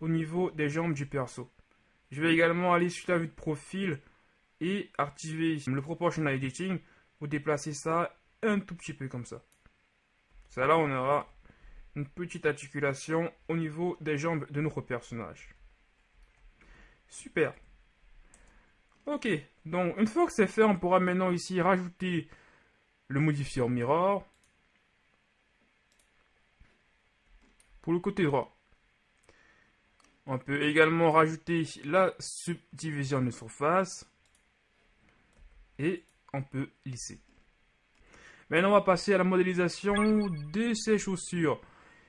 au niveau des jambes du perso. Je vais également aller sur la vue de profil et activer le Proportional Editing pour déplacer ça un tout petit peu comme ça. Ça là, on aura une petite articulation au niveau des jambes de notre personnage. Super. Ok, donc une fois que c'est fait, on pourra maintenant ici rajouter le modifier mirror, le côté droit. On peut également rajouter la subdivision de surface et on peut lisser. Maintenant, on va passer à la modélisation de ces chaussures.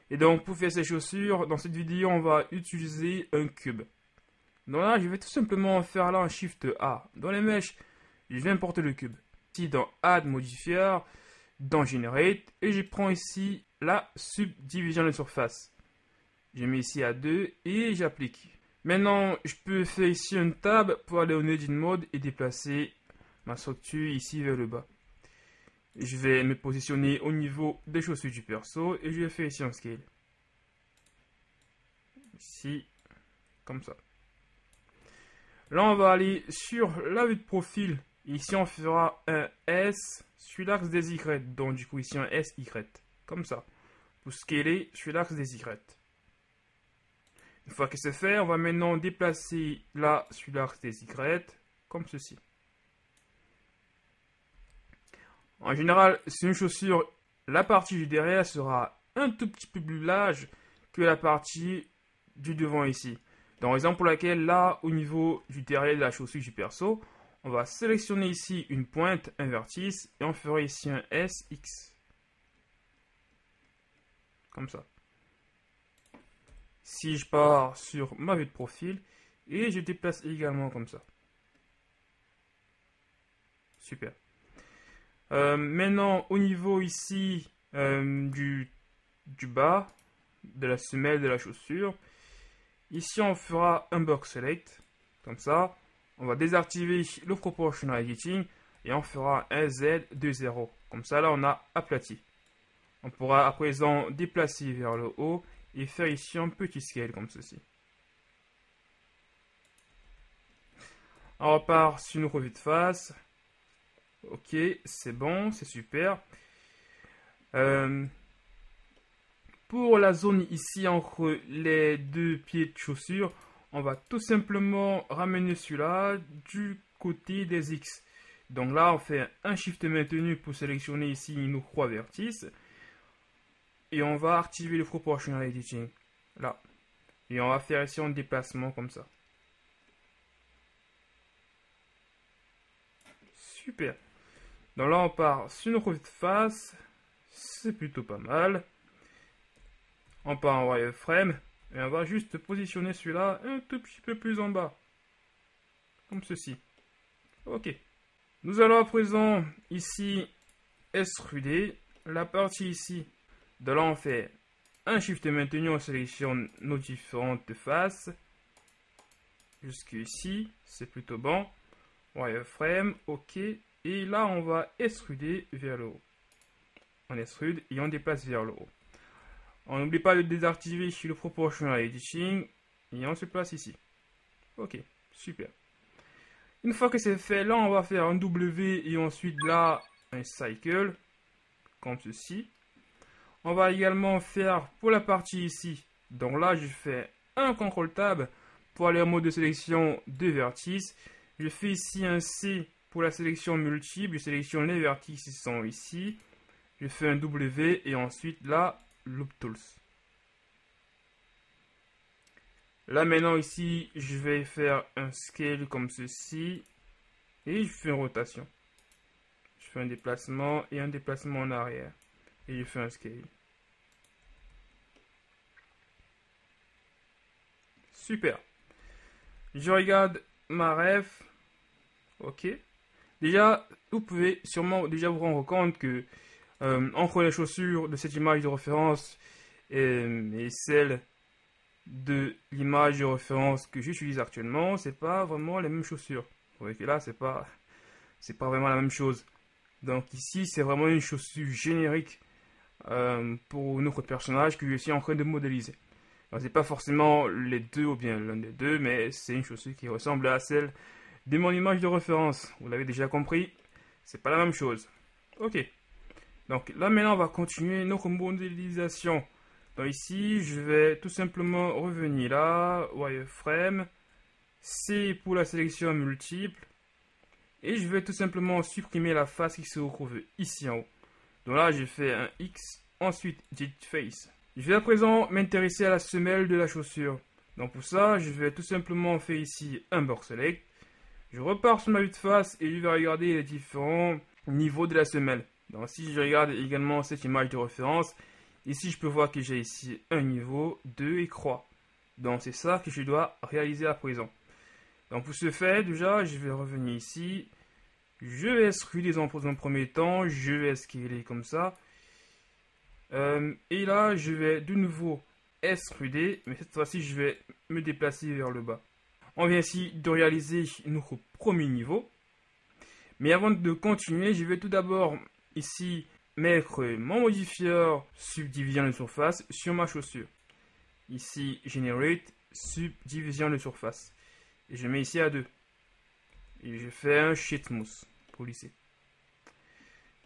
Et donc, pour faire ces chaussures, dans cette vidéo, on va utiliser un cube. Donc là, je vais tout simplement faire là un Shift A. Dans les mèches, je vais importer le cube. Ici, dans Add, Modifier, dans Generate, et je prends ici la subdivision de surface. Je mets ici à 2 et j'applique. Maintenant, je peux faire ici une table pour aller au nœud d'une mode et déplacer ma structure ici vers le bas. Je vais me positionner au niveau des chaussures du perso et je vais faire ici un scale. Ici, comme ça. Là, on va aller sur la vue de profil. Ici, on fera un S sur l'axe des Y. Donc, du coup, ici, un S, Y comme ça, pour scaler sur l'axe des Y. Une fois que c'est fait, on va maintenant déplacer là sur l'axe des Y, comme ceci. En général, sur une chaussure, la partie du derrière sera un tout petit peu plus large que la partie du devant ici. Donc, raison pour laquelle là, au niveau du derrière de la chaussure du perso, on va sélectionner ici une pointe, un vertice, et on ferait ici un SX. Comme ça. Si je pars sur ma vue de profil et je déplace également comme ça. Super. Euh, maintenant, au niveau ici euh, du, du bas, de la semelle de la chaussure, ici on fera un box select, comme ça. On va désactiver le proportional editing et on fera un Z de 0. Comme ça, là, on a aplati. On pourra à présent déplacer vers le haut et faire ici un petit scale comme ceci. On repart sur une revue de face. Ok, c'est bon, c'est super. Euh, pour la zone ici entre les deux pieds de chaussure, on va tout simplement ramener celui-là du côté des X. Donc là, on fait un shift maintenu pour sélectionner ici une croix vertice. Et on va activer le proportionnal Editing. Là. Et on va faire ici un déplacement comme ça. Super. Donc là, on part sur une route face. C'est plutôt pas mal. On part en wireframe. Et on va juste positionner celui-là un tout petit peu plus en bas. Comme ceci. Ok. Nous allons à présent ici extruder la partie ici de fait Un shift maintenu, on sélectionne nos différentes faces. Jusqu'ici, c'est plutôt bon. Wireframe, OK. Et là, on va extruder vers le haut. On extrude et on déplace vers le haut. On n'oublie pas de désactiver sur le Proportional Editing. Et on se place ici. OK, super. Une fois que c'est fait, là, on va faire un W et ensuite là, un cycle. Comme ceci. On va également faire pour la partie ici. Donc là, je fais un contrôle tab pour aller en mode de sélection de vertices. Je fais ici un C pour la sélection multiple. Je sélectionne les vertices qui sont ici. Je fais un W et ensuite là, Loop Tools. Là maintenant ici, je vais faire un scale comme ceci. Et je fais une rotation. Je fais un déplacement et un déplacement en arrière et il fait un scale. Super. Je regarde ma ref. Ok. Déjà, vous pouvez sûrement déjà vous rendre compte que euh, entre les chaussures de cette image de référence et, et celle de l'image de référence que j'utilise actuellement, c'est pas vraiment les mêmes chaussures. Vous voyez que là, c'est pas, c'est pas vraiment la même chose. Donc ici, c'est vraiment une chaussure générique euh, pour notre personnage que je suis en train de modéliser. Alors, c'est pas forcément les deux ou bien l'un des deux, mais c'est une chose qui ressemble à celle de mon image de référence. Vous l'avez déjà compris, c'est pas la même chose. Ok. Donc là maintenant on va continuer notre modélisation. Donc ici je vais tout simplement revenir là, wireframe, C'est pour la sélection multiple. Et je vais tout simplement supprimer la face qui se retrouve ici en haut. Donc là, j'ai fait un X. Ensuite, dit face. Je vais à présent m'intéresser à la semelle de la chaussure. Donc pour ça, je vais tout simplement faire ici un bord select. Je repars sur ma vue de face et je vais regarder les différents niveaux de la semelle. Donc si je regarde également cette image de référence, ici je peux voir que j'ai ici un niveau, 2 et croix. Donc c'est ça que je dois réaliser à présent. Donc pour ce fait, déjà, je vais revenir ici. Je vais les empreintes en premier temps, je vais est comme ça. Euh, et là, je vais de nouveau s mais cette fois-ci, je vais me déplacer vers le bas. On vient ici de réaliser notre premier niveau. Mais avant de continuer, je vais tout d'abord ici mettre mon modifier subdivision de surface sur ma chaussure. Ici, Generate, subdivision de surface. Et je mets ici à 2. Et je fais un shitmousse pour lisser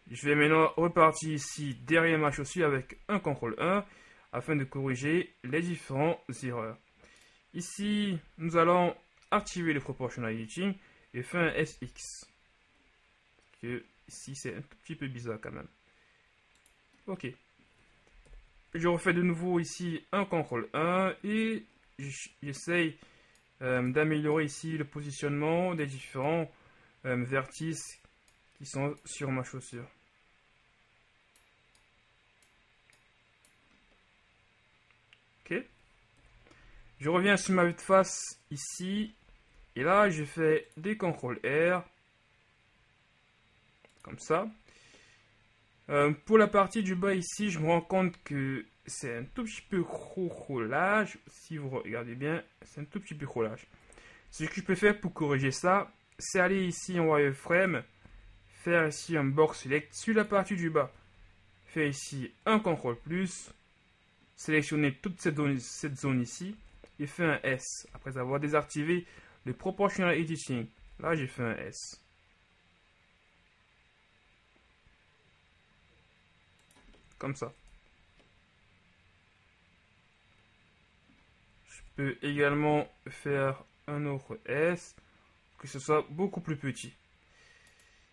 Je vais maintenant repartir ici derrière ma chaussure avec un contrôle 1 afin de corriger les différentes erreurs. Ici, nous allons activer le proportional editing et faire un SX. Que ici, c'est un petit peu bizarre quand même. Ok. Je refais de nouveau ici un contrôle 1 et j'essaye euh, d'améliorer ici le positionnement des différents euh, vertices qui sont sur ma chaussure. Ok. Je reviens sur ma face ici. Et là, je fais des CTRL R. Comme ça. Euh, pour la partie du bas ici, je me rends compte que c'est un tout petit peu roulage. Si vous regardez bien, c'est un tout petit peu roulage. Ce que je peux faire pour corriger ça, c'est aller ici en wireframe, faire ici un box select sur la partie du bas. Faire ici un CTRL plus, sélectionner toute cette zone, cette zone ici et faire un S après avoir désactivé le proportional editing. Là, j'ai fait un S. Comme ça. peux également faire un autre S, que ce soit beaucoup plus petit.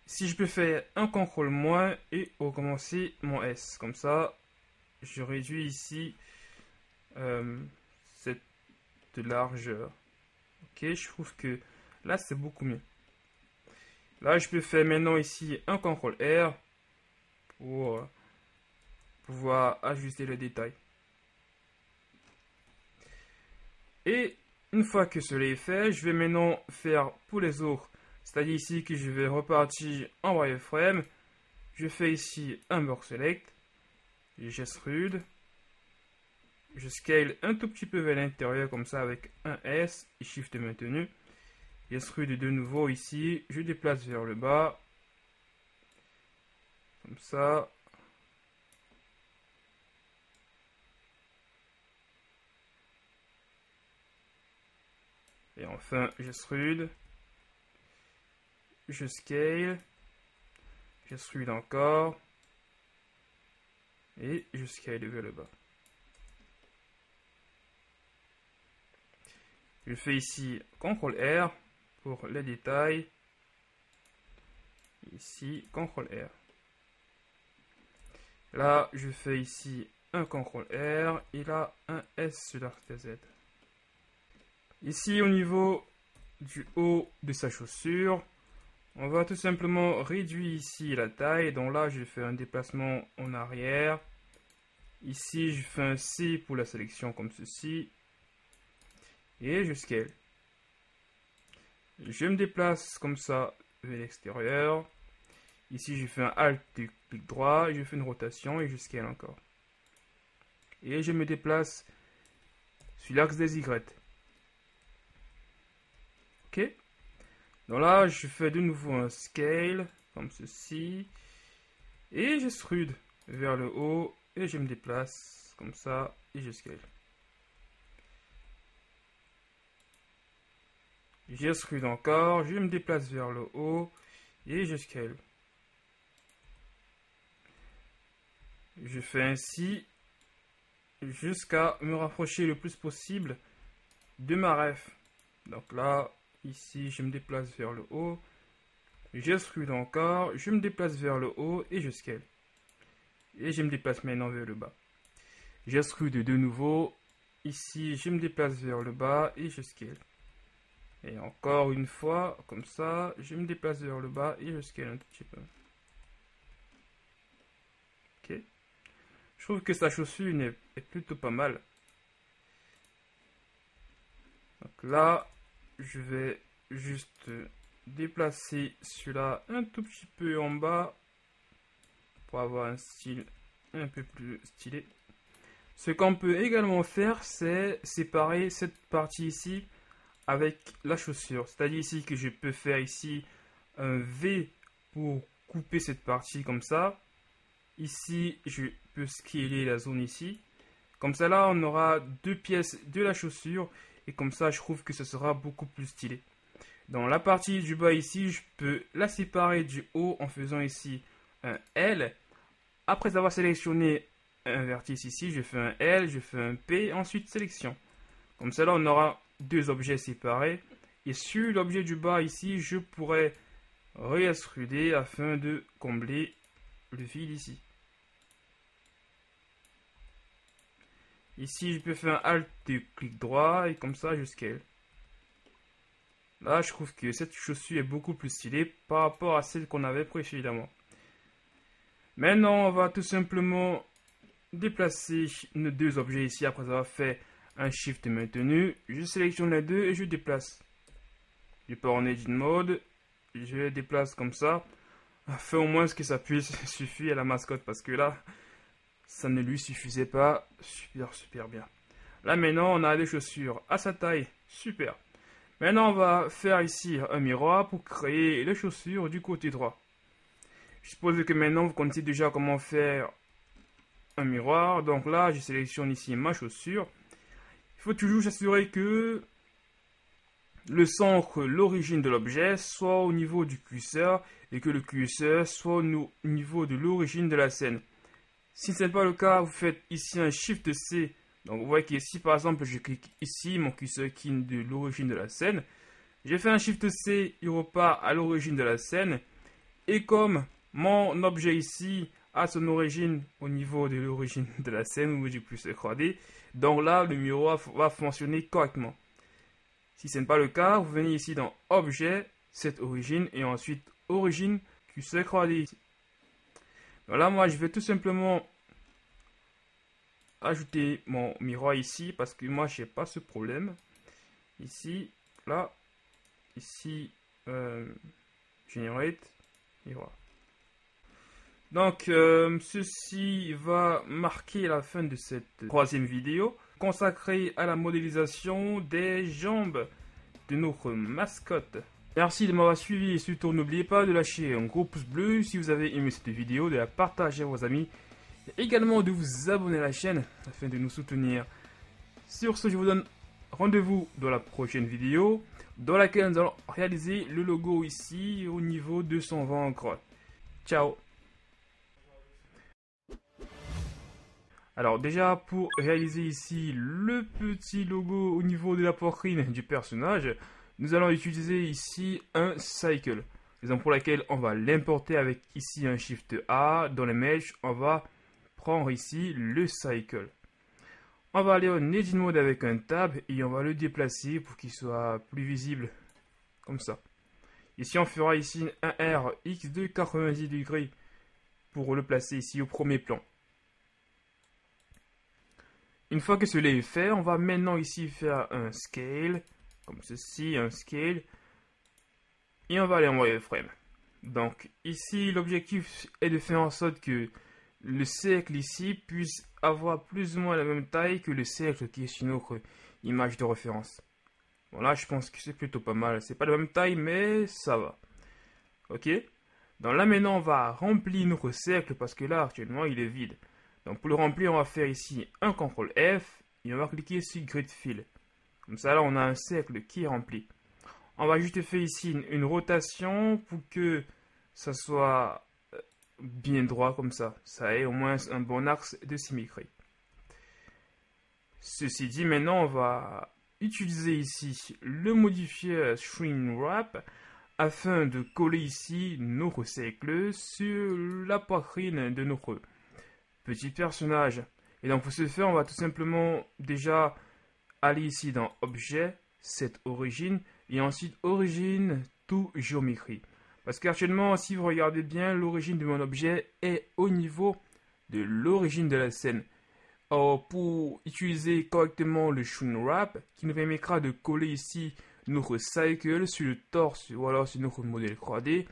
Si je peux faire un CTRL- moins et recommencer mon S, comme ça, je réduis ici euh, cette largeur. Ok, je trouve que là c'est beaucoup mieux. Là, je peux faire maintenant ici un ctrl R pour pouvoir ajuster le détail. Et une fois que cela est fait, je vais maintenant faire pour les autres. C'est-à-dire ici que je vais repartir en wireframe. Je fais ici un bord select. J'extrude. Je scale un tout petit peu vers l'intérieur comme ça avec un S et Shift maintenu. strude de nouveau ici. Je déplace vers le bas. Comme ça. Et enfin, je strude. Je scale. Je strude encore. Et je scale vers le bas. Je fais ici CTRL R pour les détails. Ici, CTRL R. Là, je fais ici un CTRL R et là, un S sur la Z. Ici, au niveau du haut de sa chaussure, on va tout simplement réduire ici la taille. Donc là, je fais un déplacement en arrière. Ici, je fais un C pour la sélection comme ceci. Et je scale. Je me déplace comme ça vers l'extérieur. Ici, je fais un Alt du clic droit. Je fais une rotation et jusqu'à scale encore. Et je me déplace sur l'axe des Y. Ok. Donc là, je fais de nouveau un scale, comme ceci. Et strude vers le haut et je me déplace comme ça et je scale. strude encore, je me déplace vers le haut et je scale. Je fais ainsi jusqu'à me rapprocher le plus possible de ma ref. Donc là, Ici, je me déplace vers le haut. J'escrude encore. Je me déplace vers le haut et je scale. Et je me déplace maintenant vers le bas. J'escrude de nouveau. Ici, je me déplace vers le bas et je scale. Et encore une fois, comme ça, je me déplace vers le bas et je scale un petit peu. Ok. Je trouve que sa chaussure est plutôt pas mal. Donc là, je vais juste déplacer cela un tout petit peu en bas pour avoir un style un peu plus stylé. Ce qu'on peut également faire, c'est séparer cette partie ici avec la chaussure. C'est-à-dire ici que je peux faire ici un V pour couper cette partie comme ça. Ici, je peux scaler la zone ici. Comme ça, là, on aura deux pièces de la chaussure et comme ça je trouve que ce sera beaucoup plus stylé. Dans la partie du bas ici, je peux la séparer du haut en faisant ici un L. Après avoir sélectionné un vertice ici, je fais un L, je fais un P, ensuite sélection. Comme ça là on aura deux objets séparés. Et sur l'objet du bas ici, je pourrais réextruder afin de combler le fil ici. Ici, je peux faire un Alt et clic droit, et comme ça jusqu'à elle. Là, je trouve que cette chaussure est beaucoup plus stylée par rapport à celle qu'on avait précédemment. Maintenant, on va tout simplement déplacer nos deux objets ici après avoir fait un Shift maintenu. Je sélectionne les deux et je déplace. Je pars en Edit Mode, je déplace comme ça, fait au moins ce que ça puisse (laughs) suffire à la mascotte parce que là, ça ne lui suffisait pas. Super, super bien. Là maintenant, on a des chaussures à sa taille. Super. Maintenant, on va faire ici un miroir pour créer les chaussures du côté droit. Je suppose que maintenant, vous connaissez déjà comment faire un miroir. Donc là, je sélectionne ici ma chaussure. Il faut toujours s'assurer que le centre, l'origine de l'objet, soit au niveau du cuisseur et que le cuisseur soit au niveau de l'origine de la scène. Si ce n'est pas le cas, vous faites ici un Shift C. Donc vous voyez que si par exemple, je clique ici, mon curseur qui est de l'origine de la scène. J'ai fait un Shift C, il repart à l'origine de la scène. Et comme mon objet ici a son origine au niveau de l'origine (laughs) de la scène ou du plus 3D, donc là le miroir va fonctionner correctement. Si ce n'est pas le cas, vous venez ici dans Objet, cette origine, et ensuite Origine, QC 3 voilà, moi, je vais tout simplement ajouter mon miroir ici parce que moi, j'ai pas ce problème. Ici, là, ici, euh, generate, miroir. Donc, euh, ceci va marquer la fin de cette troisième vidéo consacrée à la modélisation des jambes de notre mascotte. Merci de m'avoir suivi et surtout n'oubliez pas de lâcher un gros pouce bleu si vous avez aimé cette vidéo, de la partager à vos amis et également de vous abonner à la chaîne afin de nous soutenir. Sur ce, je vous donne rendez-vous dans la prochaine vidéo dans laquelle nous allons réaliser le logo ici au niveau de son ventre. Ciao Alors déjà pour réaliser ici le petit logo au niveau de la poitrine du personnage, nous allons utiliser ici un cycle. Raison pour laquelle on va l'importer avec ici un shift A. Dans les mèches, on va prendre ici le cycle. On va aller en edit mode avec un tab et on va le déplacer pour qu'il soit plus visible. Comme ça. Ici, on fera ici un R X de 90 degrés pour le placer ici au premier plan. Une fois que cela est fait, on va maintenant ici faire un scale comme ceci, un scale, et on va aller en wireframe frame. Donc ici, l'objectif est de faire en sorte que le cercle ici puisse avoir plus ou moins la même taille que le cercle qui est sur notre image de référence. Bon là, je pense que c'est plutôt pas mal. C'est pas la même taille, mais ça va. Ok Donc là, maintenant, on va remplir notre cercle parce que là, actuellement, il est vide. Donc pour le remplir, on va faire ici un CTRL F et on va cliquer sur Grid Fill. Comme ça, là, on a un cercle qui est rempli. On va juste faire ici une, rotation pour que ça soit euh, bien droit comme ça. Ça ait au moins un bon axe de symétrie. Ceci dit, maintenant, on va utiliser ici le modifier Shrink Wrap afin de coller ici nos cercles sur la poitrine de nos petit personnage. Et donc pour ce faire, on va tout simplement déjà Allez ici dans Objet, cette origine, et ensuite Origine, tout géométrie. Parce qu'actuellement, si vous regardez bien, l'origine de mon objet est au niveau de l'origine de la scène. Or, pour utiliser correctement le Shun Wrap, qui nous permettra de coller ici notre cycle sur le torse ou alors sur notre modèle 3D,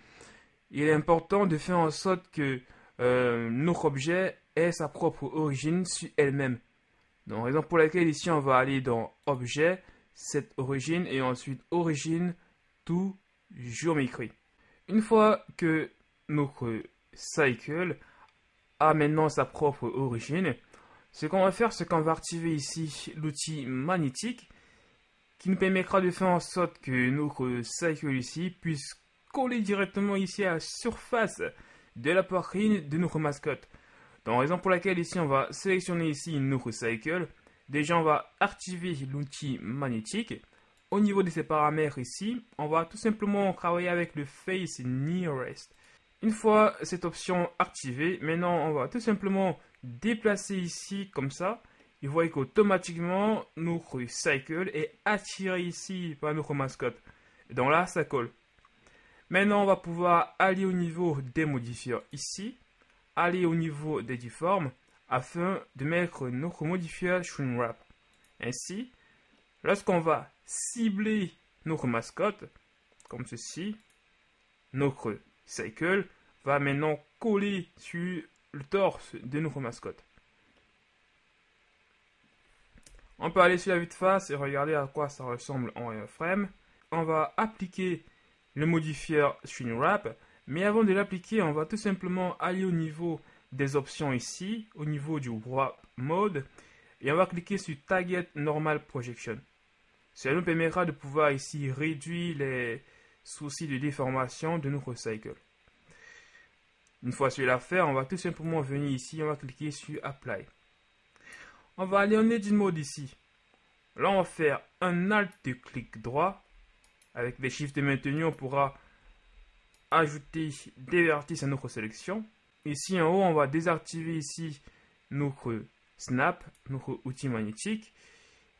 il est important de faire en sorte que euh, notre objet ait sa propre origine sur elle-même. Donc, raison pour laquelle ici on va aller dans objet, cette origine et ensuite origine tout géométrie. Une fois que notre cycle a maintenant sa propre origine, ce qu'on va faire, c'est qu'on va activer ici l'outil magnétique qui nous permettra de faire en sorte que notre cycle ici puisse coller directement ici à la surface de la poitrine de notre mascotte. Donc, raison pour laquelle ici, on va sélectionner ici notre cycle Déjà, on va activer l'outil magnétique. Au niveau de ces paramètres ici, on va tout simplement travailler avec le Face Nearest. Une fois cette option activée, maintenant on va tout simplement déplacer ici comme ça. vous voyez qu'automatiquement notre cycle est attiré ici par notre mascotte. donc là, ça colle. Maintenant, on va pouvoir aller au niveau des modifiers ici aller au niveau des difformes afin de mettre notre modifier Shrink Wrap. Ainsi, lorsqu'on va cibler notre mascotte, comme ceci, notre cycle va maintenant coller sur le torse de notre mascotte. On peut aller sur la vue de face et regarder à quoi ça ressemble en frame On va appliquer le modifier Shrink Wrap mais avant de l'appliquer, on va tout simplement aller au niveau des options ici, au niveau du droit Mode, et on va cliquer sur Target Normal Projection. Cela nous permettra de pouvoir ici réduire les soucis de déformation de nos cycle. Une fois cela fait, on va tout simplement venir ici, on va cliquer sur Apply. On va aller en Edit Mode ici. Là, on va faire un Alt clic droit. Avec les chiffres de maintenu, on pourra ajouter des vertices à notre sélection. Ici en haut, on va désactiver ici notre snap, notre outil magnétique.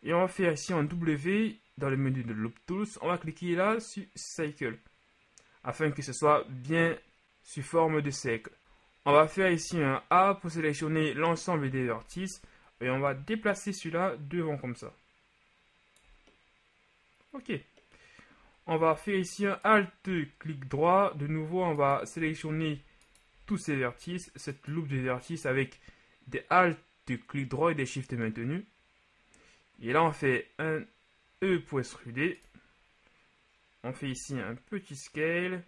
Et on va faire ici un W dans le menu de Loop Tools. On va cliquer là sur Cycle afin que ce soit bien sous forme de cercle. On va faire ici un A pour sélectionner l'ensemble des vertices et on va déplacer celui-là devant comme ça. Ok on va faire ici un Alt, clic droit. De nouveau, on va sélectionner tous ces vertices, cette loupe de vertices avec des Alt, clic droit et des Shift maintenus. Et là, on fait un E pour extruder. On fait ici un petit scale.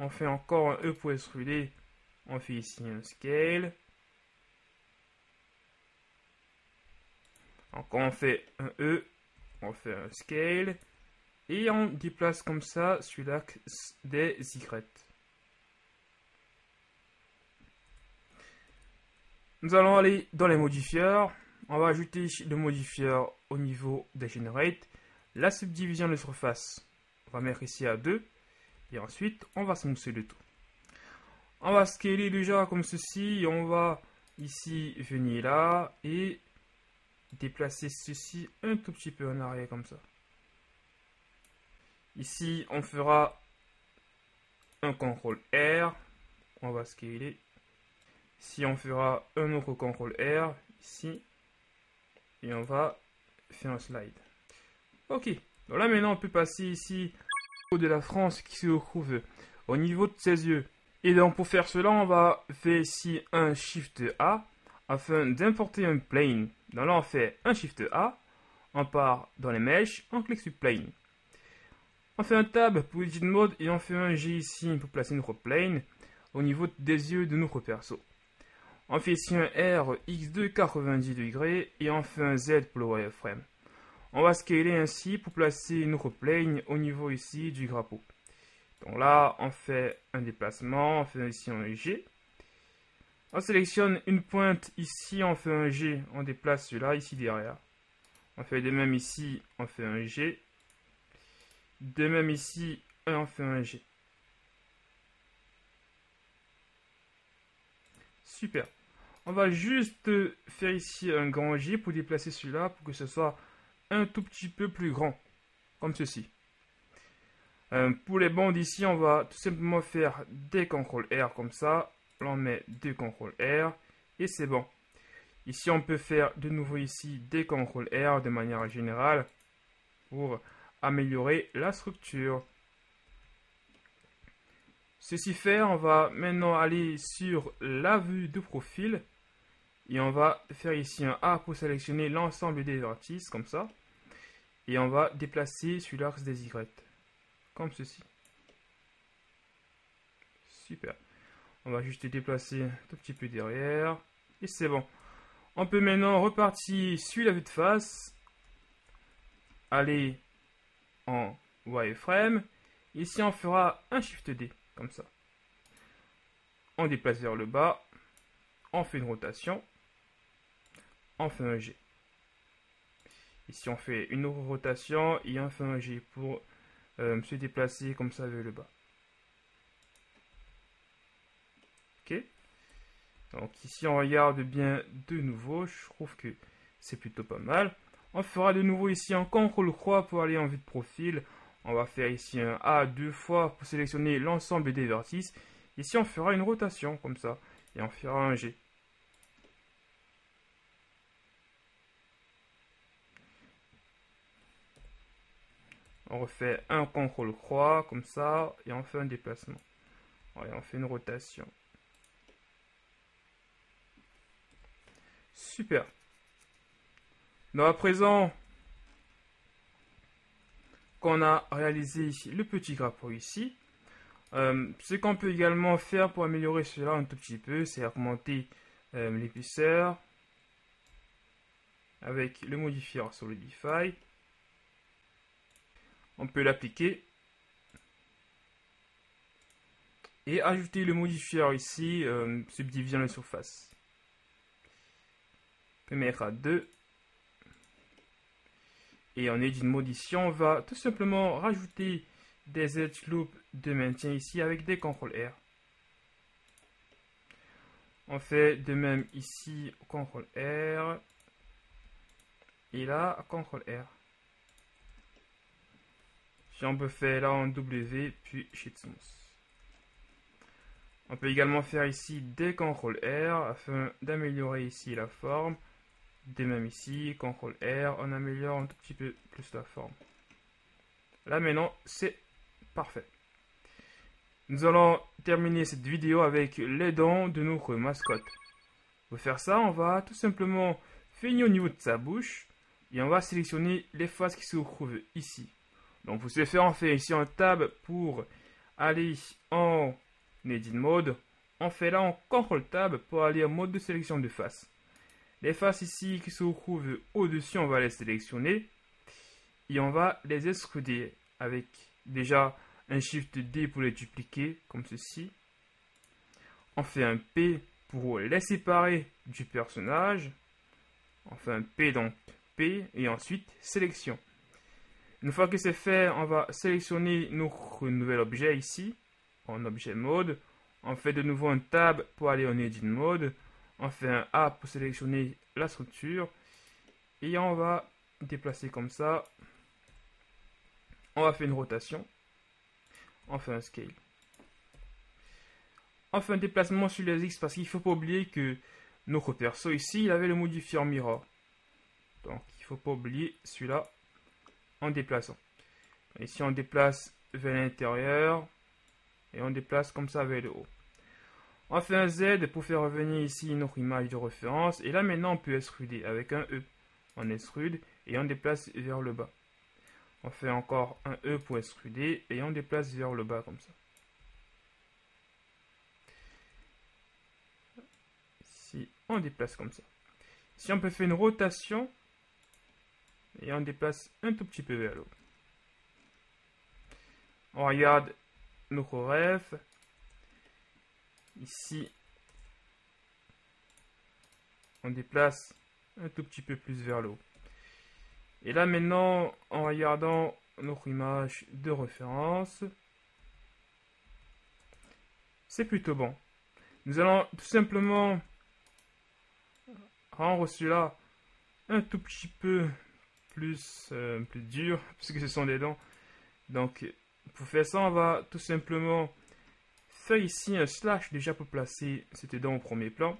On fait encore un E pour extruder. On fait ici un scale. Encore on fait un E on fait un scale et on déplace comme ça sur l'axe des Y. Nous allons aller dans les modifieurs. On va ajouter le modifieur au niveau des generate. La subdivision de surface, on va mettre ici à 2. Et ensuite, on va mousser le tout. On va scaler déjà comme ceci. on va ici venir là. Et déplacer ceci un tout petit peu en arrière comme ça. Ici, on fera un contrôle R. On va scaler. Si on fera un autre contrôle R ici. Et on va faire un slide. Ok. voilà là maintenant on peut passer ici au de la France qui se trouve au niveau de ses yeux. Et donc pour faire cela on va faire ici un Shift A afin d'importer un plane. Donc là, on fait un Shift A, on part dans les mèches, on clique sur Plane. On fait un Tab pour Edit Mode et on fait un G ici pour placer notre plane au niveau des yeux de notre perso. On fait ici un R X2 90 degrés et on fait un Z pour le frame. On va scaler ainsi pour placer notre plane au niveau ici du drapeau. Donc là, on fait un déplacement, on fait ici un G. On sélectionne une pointe ici, on fait un G, on déplace celui-là ici derrière. On fait de même ici, on fait un G. De même ici, on fait un G. Super. On va juste faire ici un grand G pour déplacer celui-là pour que ce soit un tout petit peu plus grand. Comme ceci. Euh, pour les bandes ici, on va tout simplement faire des CTRL R comme ça on met deux CTRL R et c'est bon. Ici, on peut faire de nouveau ici des CTRL R de manière générale pour améliorer la structure. Ceci fait, on va maintenant aller sur la vue de profil et on va faire ici un A pour sélectionner l'ensemble des vertices comme ça et on va déplacer sur l'axe des Y comme ceci. Super. On va juste déplacer un tout petit peu derrière. Et c'est bon. On peut maintenant repartir sur la vue de face. Aller en wireframe. Ici, on fera un Shift D, comme ça. On déplace vers le bas. On fait une rotation. On fait un G. Ici, on fait une autre rotation et on fait un G pour euh, se déplacer comme ça vers le bas. donc ici on regarde bien de nouveau je trouve que c'est plutôt pas mal on fera de nouveau ici un contrôle croix pour aller en vue de profil on va faire ici un A deux fois pour sélectionner l'ensemble des vertices ici on fera une rotation comme ça et on fera un G on refait un contrôle croix comme ça et on fait un déplacement et on fait une rotation Super. Donc à présent qu'on a réalisé le petit grappin ici, euh, ce qu'on peut également faire pour améliorer cela un tout petit peu, c'est augmenter euh, l'épaisseur avec le modifier Solidify. On peut l'appliquer et ajouter le modifier ici, euh, subdivisant la surface à 2. Et on est d'une modition. On va tout simplement rajouter des edge loops de maintien ici avec des CTRL R. On fait de même ici, CTRL R. Et là, CTRL R. Si on peut faire là en W, puis Shift Smooth. On peut également faire ici des CTRL R afin d'améliorer ici la forme. De même ici, CTRL R, on améliore un tout petit peu plus la forme. Là maintenant, c'est parfait. Nous allons terminer cette vidéo avec les dents de notre mascotte. Pour faire ça, on va tout simplement finir au niveau de sa bouche et on va sélectionner les faces qui se trouvent ici. Donc vous ce faire, en fait ici un tab pour aller en edit mode. On fait là en Ctrl tab pour aller en mode de sélection de face. Les faces ici qui se trouvent au-dessus, on va les sélectionner. Et on va les extruder avec déjà un Shift D pour les dupliquer, comme ceci. On fait un P pour les séparer du personnage. On fait un P donc P et ensuite sélection. Une fois que c'est fait, on va sélectionner notre nouvel objet ici, en objet mode. On fait de nouveau un tab pour aller en edit mode on fait un A pour sélectionner la structure et on va déplacer comme ça on va faire une rotation on fait un scale on fait un déplacement sur les X parce qu'il ne faut pas oublier que notre perso ici il avait le modifier en mirror donc il ne faut pas oublier celui-là en déplaçant ici on déplace vers l'intérieur et on déplace comme ça vers le haut on fait un Z pour faire revenir ici notre image de référence. Et là, maintenant, on peut extruder avec un E. On extrude et on déplace vers le bas. On fait encore un E pour extruder et on déplace vers le bas comme ça. Si on déplace comme ça. Si on peut faire une rotation et on déplace un tout petit peu vers haut. On regarde nos ref Ici, on déplace un tout petit peu plus vers le haut. Et là maintenant, en regardant notre image de référence, c'est plutôt bon. Nous allons tout simplement rendre celui-là un tout petit peu plus, euh, plus dur, (laughs) puisque ce sont des dents. Donc, pour faire ça, on va tout simplement ici, un slash déjà pour placer c'était dans au premier plan.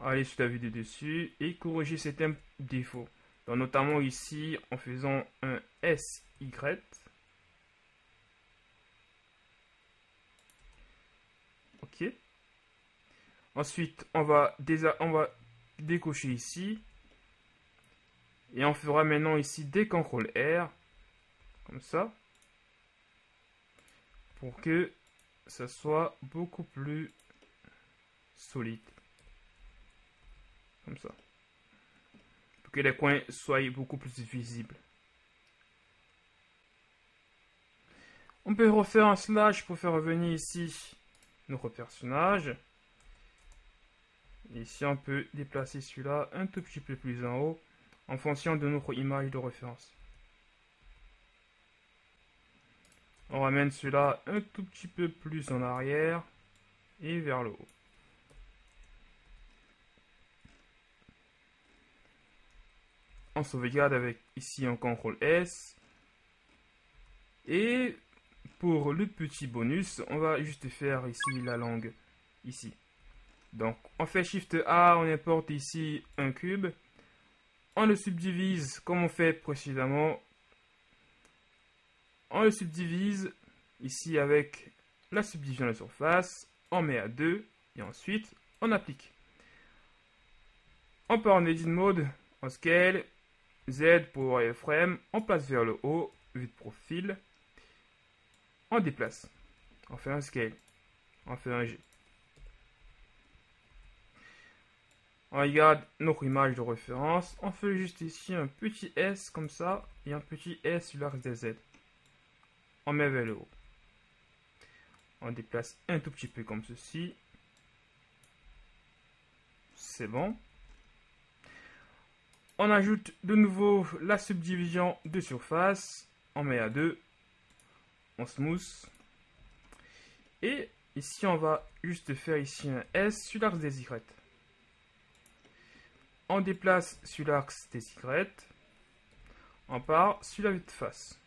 Allez sous la vue de dessus et corriger certains défauts notamment ici en faisant un SY. Ok. Ensuite, on va, on va décocher ici. Et on fera maintenant ici des CTRL R. Comme ça. Pour que ça soit beaucoup plus solide. Comme ça. Pour que les coins soient beaucoup plus visibles. On peut refaire un slash pour faire revenir ici notre personnage. Ici, on peut déplacer celui-là un tout petit peu plus en haut en fonction de notre image de référence. On ramène cela un tout petit peu plus en arrière et vers le haut. On sauvegarde avec ici un CTRL S. Et pour le petit bonus, on va juste faire ici la langue. Ici. Donc on fait Shift A, on importe ici un cube. On le subdivise comme on fait précédemment on le subdivise ici avec la subdivision de la surface, on met à 2 et ensuite on applique. On part en edit mode, en scale, Z pour Frame. on place vers le haut, vue de profil, on déplace, on fait un scale, on fait un G. On regarde notre image de référence, on fait juste ici un petit S comme ça et un petit S sur l'axe des Z on met vers le haut. On déplace un tout petit peu comme ceci. C'est bon. On ajoute de nouveau la subdivision de surface. On met à 2. On smooth. Et ici, on va juste faire ici un S sur l'axe des Y. On déplace sur l'axe des Y. On part sur la vue de face.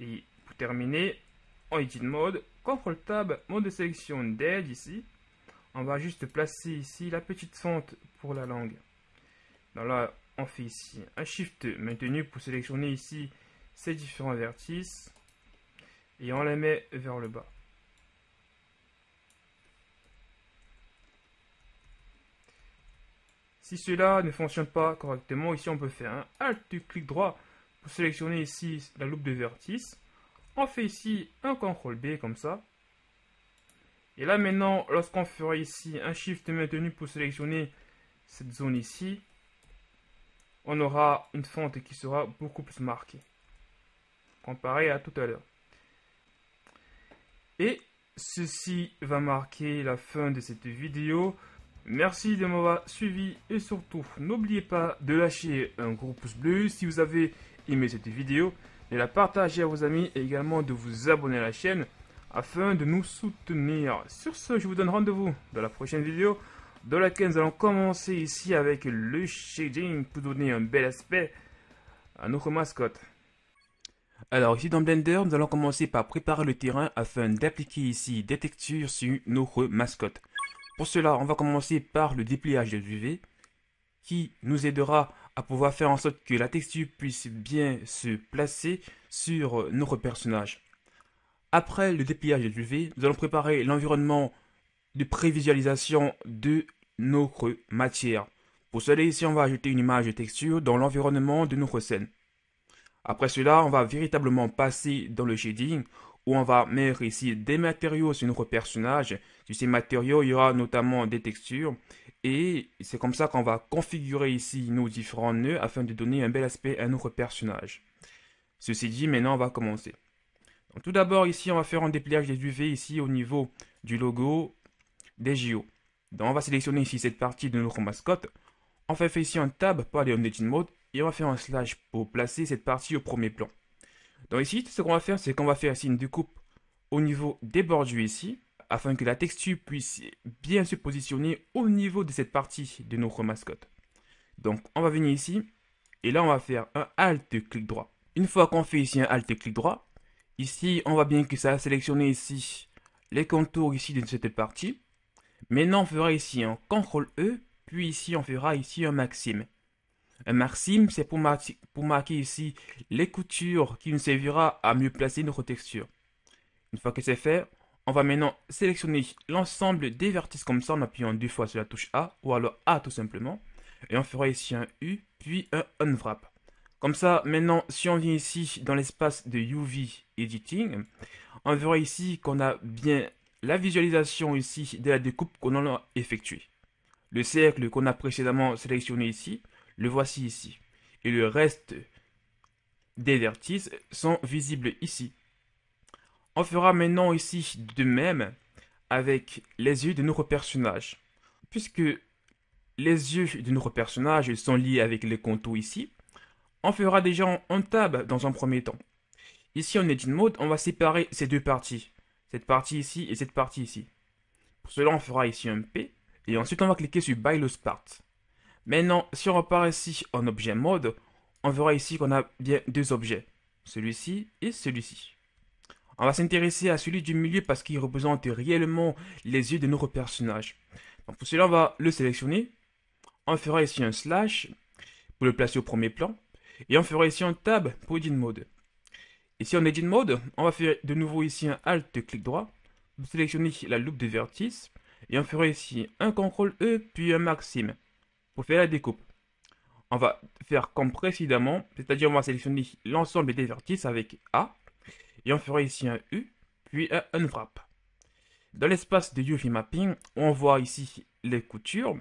Et pour terminer, en Edit Mode, contrôle Tab, mode de sélection d'aide ici. On va juste placer ici la petite fente pour la langue. Donc là, on fait ici un Shift maintenu pour sélectionner ici ces différents vertices. Et on les met vers le bas. Si cela ne fonctionne pas correctement, ici on peut faire un Alt-clic droit sélectionner ici la loupe de vertice. On fait ici un CTRL B comme ça. Et là maintenant, lorsqu'on fera ici un Shift maintenu pour sélectionner cette zone ici, on aura une fente qui sera beaucoup plus marquée. Comparé à tout à l'heure. Et ceci va marquer la fin de cette vidéo. Merci de m'avoir suivi et surtout n'oubliez pas de lâcher un gros pouce bleu si vous avez cette vidéo, et la partager à vos amis et également de vous abonner à la chaîne afin de nous soutenir. Sur ce, je vous donne rendez-vous dans la prochaine vidéo dans laquelle nous allons commencer ici avec le shading pour donner un bel aspect à notre mascotte. Alors ici dans Blender, nous allons commencer par préparer le terrain afin d'appliquer ici des textures sur notre mascotte. Pour cela, on va commencer par le dépliage des UV qui nous aidera à à pouvoir faire en sorte que la texture puisse bien se placer sur notre personnage. Après le dépliage du V, nous allons préparer l'environnement de prévisualisation de notre matière. Pour cela, ici, on va ajouter une image de texture dans l'environnement de notre scène. Après cela, on va véritablement passer dans le shading où on va mettre ici des matériaux sur notre personnage. Sur ces matériaux, il y aura notamment des textures. Et c'est comme ça qu'on va configurer ici nos différents nœuds afin de donner un bel aspect à notre personnage. Ceci dit, maintenant on va commencer. tout d'abord ici, on va faire un dépliage des UV ici au niveau du logo des JO. Donc on va sélectionner ici cette partie de notre mascotte. On fait ici un tab pour aller en edit mode et on va faire un slash pour placer cette partie au premier plan. Donc ici, ce qu'on va faire, c'est qu'on va faire signe de coupe au niveau des bordures ici, afin que la texture puisse bien se positionner au niveau de cette partie de notre mascotte. Donc on va venir ici, et là on va faire un Alt clic droit. Une fois qu'on fait ici un Alt clic droit, ici on voit bien que ça a sélectionné ici les contours ici de cette partie. Maintenant on fera ici un CTRL E, puis ici on fera ici un Maxime. Un maxime, c'est pour, marquer, pour marquer ici les coutures qui nous servira à mieux placer notre texture. Une fois que c'est fait, on va maintenant sélectionner l'ensemble des vertices comme ça en appuyant deux fois sur la touche A ou alors A tout simplement. Et on fera ici un U puis un unwrap. Comme ça, maintenant, si on vient ici dans l'espace de UV Editing, on verra ici qu'on a bien la visualisation ici de la découpe qu'on a effectuée. Le cercle qu'on a précédemment sélectionné ici, le voici ici, et le reste des vertices sont visibles ici. On fera maintenant ici de même avec les yeux de notre personnage. Puisque les yeux de notre personnage sont liés avec les contours ici, on fera déjà en tab dans un premier temps. Ici en Edit Mode, on va séparer ces deux parties. Cette partie ici et cette partie ici. Pour cela, on fera ici un P. Et ensuite, on va cliquer sur By Part. Maintenant, si on repart ici en objet mode, on verra ici qu'on a bien deux objets, celui-ci et celui-ci. On va s'intéresser à celui du milieu parce qu'il représente réellement les yeux de notre personnage. pour cela, on va le sélectionner. On fera ici un slash pour le placer au premier plan. Et on fera ici un tab pour Edit Mode. Ici en Edit Mode, on va faire de nouveau ici un Alt clic droit. Pour sélectionner la loupe de vertices. Et on fera ici un CTRL E puis un Maxime faire la découpe. On va faire comme précédemment, c'est-à-dire on va sélectionner l'ensemble des vertices avec A, et on fera ici un U, puis un unwrap. Dans l'espace de UV Mapping, on voit ici les coutures.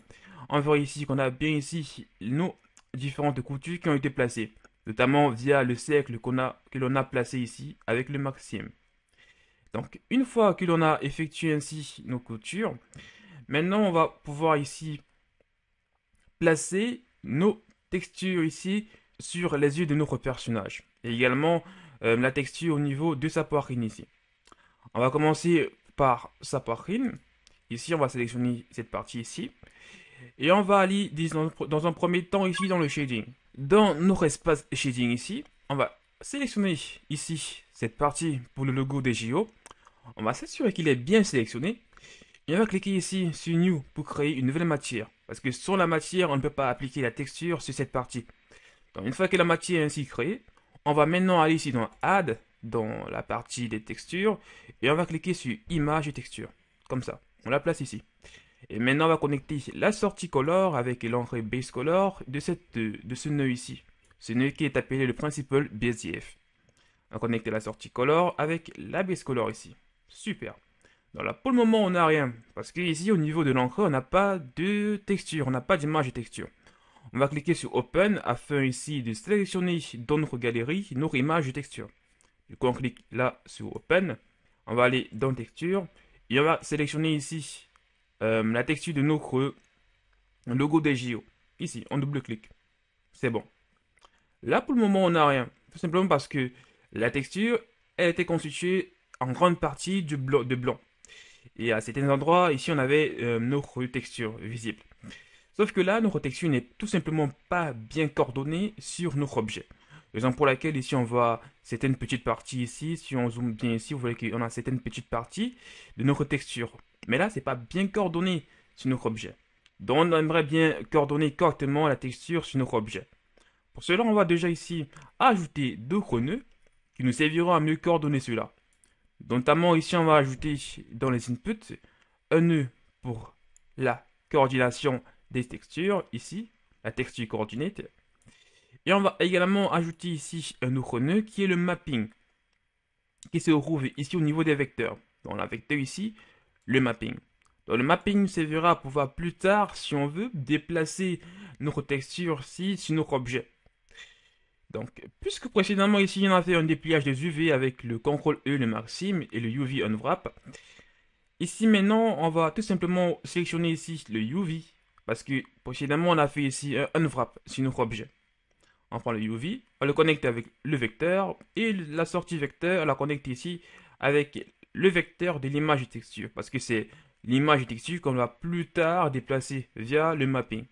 On voit ici qu'on a bien ici nos différentes coutures qui ont été placées, notamment via le cercle qu'on a, que l'on a placé ici avec le maximum. Donc une fois que l'on a effectué ainsi nos coutures, maintenant on va pouvoir ici placer nos textures ici sur les yeux de notre personnage. Et également euh, la texture au niveau de sa poitrine ici. On va commencer par sa poitrine. Ici, on va sélectionner cette partie ici. Et on va aller dans un premier temps ici dans le shading. Dans notre espace shading ici, on va sélectionner ici cette partie pour le logo des JO. On va s'assurer qu'il est bien sélectionné. Et on va cliquer ici sur New pour créer une nouvelle matière. Parce que sans la matière, on ne peut pas appliquer la texture sur cette partie. Donc une fois que la matière est ainsi créée, on va maintenant aller ici dans Add, dans la partie des textures, et on va cliquer sur Image et texture. Comme ça, on la place ici. Et maintenant, on va connecter la sortie color avec l'entrée base color de, cette, de ce nœud ici. Ce nœud qui est appelé le principal BSDF. On va connecter la sortie color avec la base color ici. Super. Donc pour le moment, on n'a rien. Parce qu'ici, au niveau de l'encre, on n'a pas de texture, on n'a pas d'image de texture. On va cliquer sur Open afin ici de sélectionner dans notre galerie notre image de texture. Du coup, on clique là sur Open. On va aller dans Texture. Et on va sélectionner ici euh, la texture de notre logo des JO. Ici, on double-clique. C'est bon. Là, pour le moment, on n'a rien. Tout simplement parce que la texture, elle était constituée en grande partie de blanc. Et à certains endroits, ici, on avait notre euh, nos visible. Sauf que là, notre texture n'est tout simplement pas bien coordonnée sur notre objet. Raison pour laquelle ici on voit certaines petites parties ici, si on zoome bien ici, vous voyez qu'on a certaines petites parties de notre texture. Mais là, c'est pas bien coordonné sur notre objet. Donc on aimerait bien coordonner correctement la texture sur notre objet. Pour cela, on va déjà ici ajouter deux nœuds qui nous serviront à mieux coordonner cela. Notamment ici, on va ajouter dans les inputs un nœud pour la coordination des textures, ici, la texture coordinate. Et on va également ajouter ici un autre nœud qui est le mapping, qui se trouve ici au niveau des vecteurs. Dans la vecteur ici, le mapping. Donc le mapping servira pour pouvoir plus tard, si on veut, déplacer notre texture ici sur notre objet. Donc, puisque précédemment ici on a fait un dépliage des UV avec le CTRL E, le Maxime et le UV Unwrap, ici maintenant on va tout simplement sélectionner ici le UV parce que précédemment on a fait ici un Unwrap sur notre objet. On prend le UV, on le connecte avec le vecteur et la sortie vecteur on la connecte ici avec le vecteur de l'image de texture parce que c'est l'image de texture qu'on va plus tard déplacer via le mapping.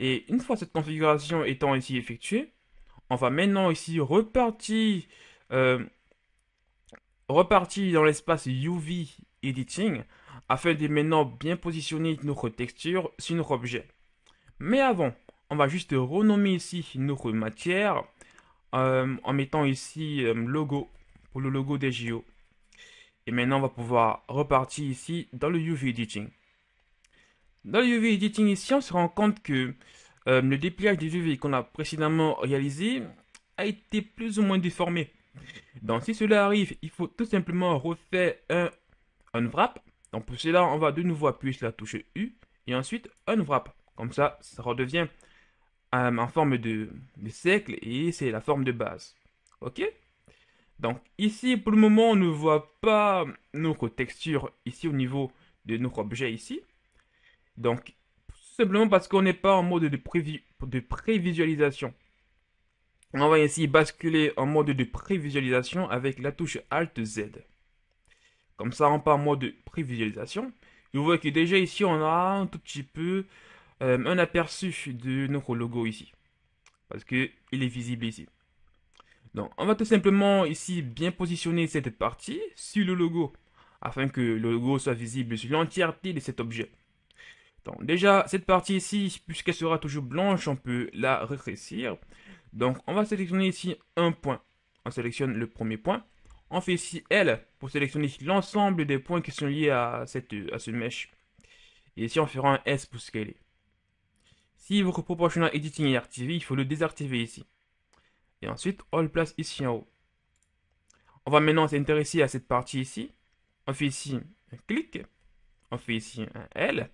Et une fois cette configuration étant ici effectuée, on va maintenant ici repartir, euh, dans l'espace UV Editing afin de maintenant bien positionner notre texture sur notre objet. Mais avant, on va juste renommer ici notre matière euh, en mettant ici euh, logo pour le logo des JO. Et maintenant, on va pouvoir repartir ici dans le UV Editing. Dans le UV Editing ici, on se rend compte que euh, le dépliage des UV qu'on a précédemment réalisé a été plus ou moins déformé. Donc si cela arrive, il faut tout simplement refaire un unwrap. Donc pour cela, on va de nouveau appuyer sur la touche U et ensuite unwrap. Comme ça, ça redevient euh, en forme de, de cercle et c'est la forme de base. Ok Donc ici, pour le moment, on ne voit pas notre texture ici au niveau de notre objet ici. Donc, tout simplement parce qu'on n'est pas en mode de, prévisualisation. On va ici basculer en mode de prévisualisation avec la touche Alt Z. Comme ça, on part en mode prévisualisation. Vous voyez que déjà ici, on a un tout petit peu euh, un aperçu de notre logo ici. Parce qu'il est visible ici. Donc, on va tout simplement ici bien positionner cette partie sur le logo. Afin que le logo soit visible sur l'entièreté de cet objet déjà, cette partie ici, puisqu'elle sera toujours blanche, on peut la rétrécir. Donc on va sélectionner ici un point. On sélectionne le premier point. On fait ici L pour sélectionner l'ensemble des points qui sont liés à cette, à ce mèche. Et ici on fera un S pour scaler. Si votre proportional editing est activé, il faut le désactiver ici. Et ensuite, on le place ici en haut. On va maintenant s'intéresser à cette partie ici. On fait ici un clic. On fait ici un L.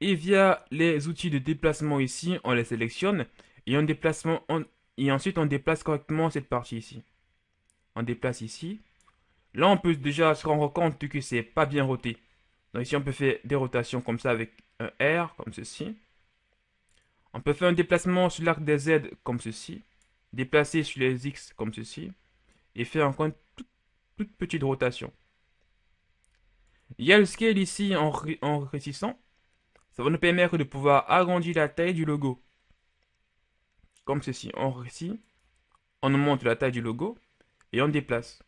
Et via les outils de déplacement ici, on les sélectionne et, on déplacement, et ensuite on déplace correctement cette partie ici. On déplace ici. Là, on peut déjà se rendre compte que c'est pas bien roté. Donc ici, on peut faire des rotations comme ça avec un R, comme ceci. On peut faire un déplacement sur l'arc des Z comme ceci, déplacer sur les X comme ceci, et faire encore une toute, petite rotation. Il y a le scale ici en, en ça va nous permettre de pouvoir agrandir la taille du logo. Comme ceci. On, ici, on augmente la taille du logo et on déplace.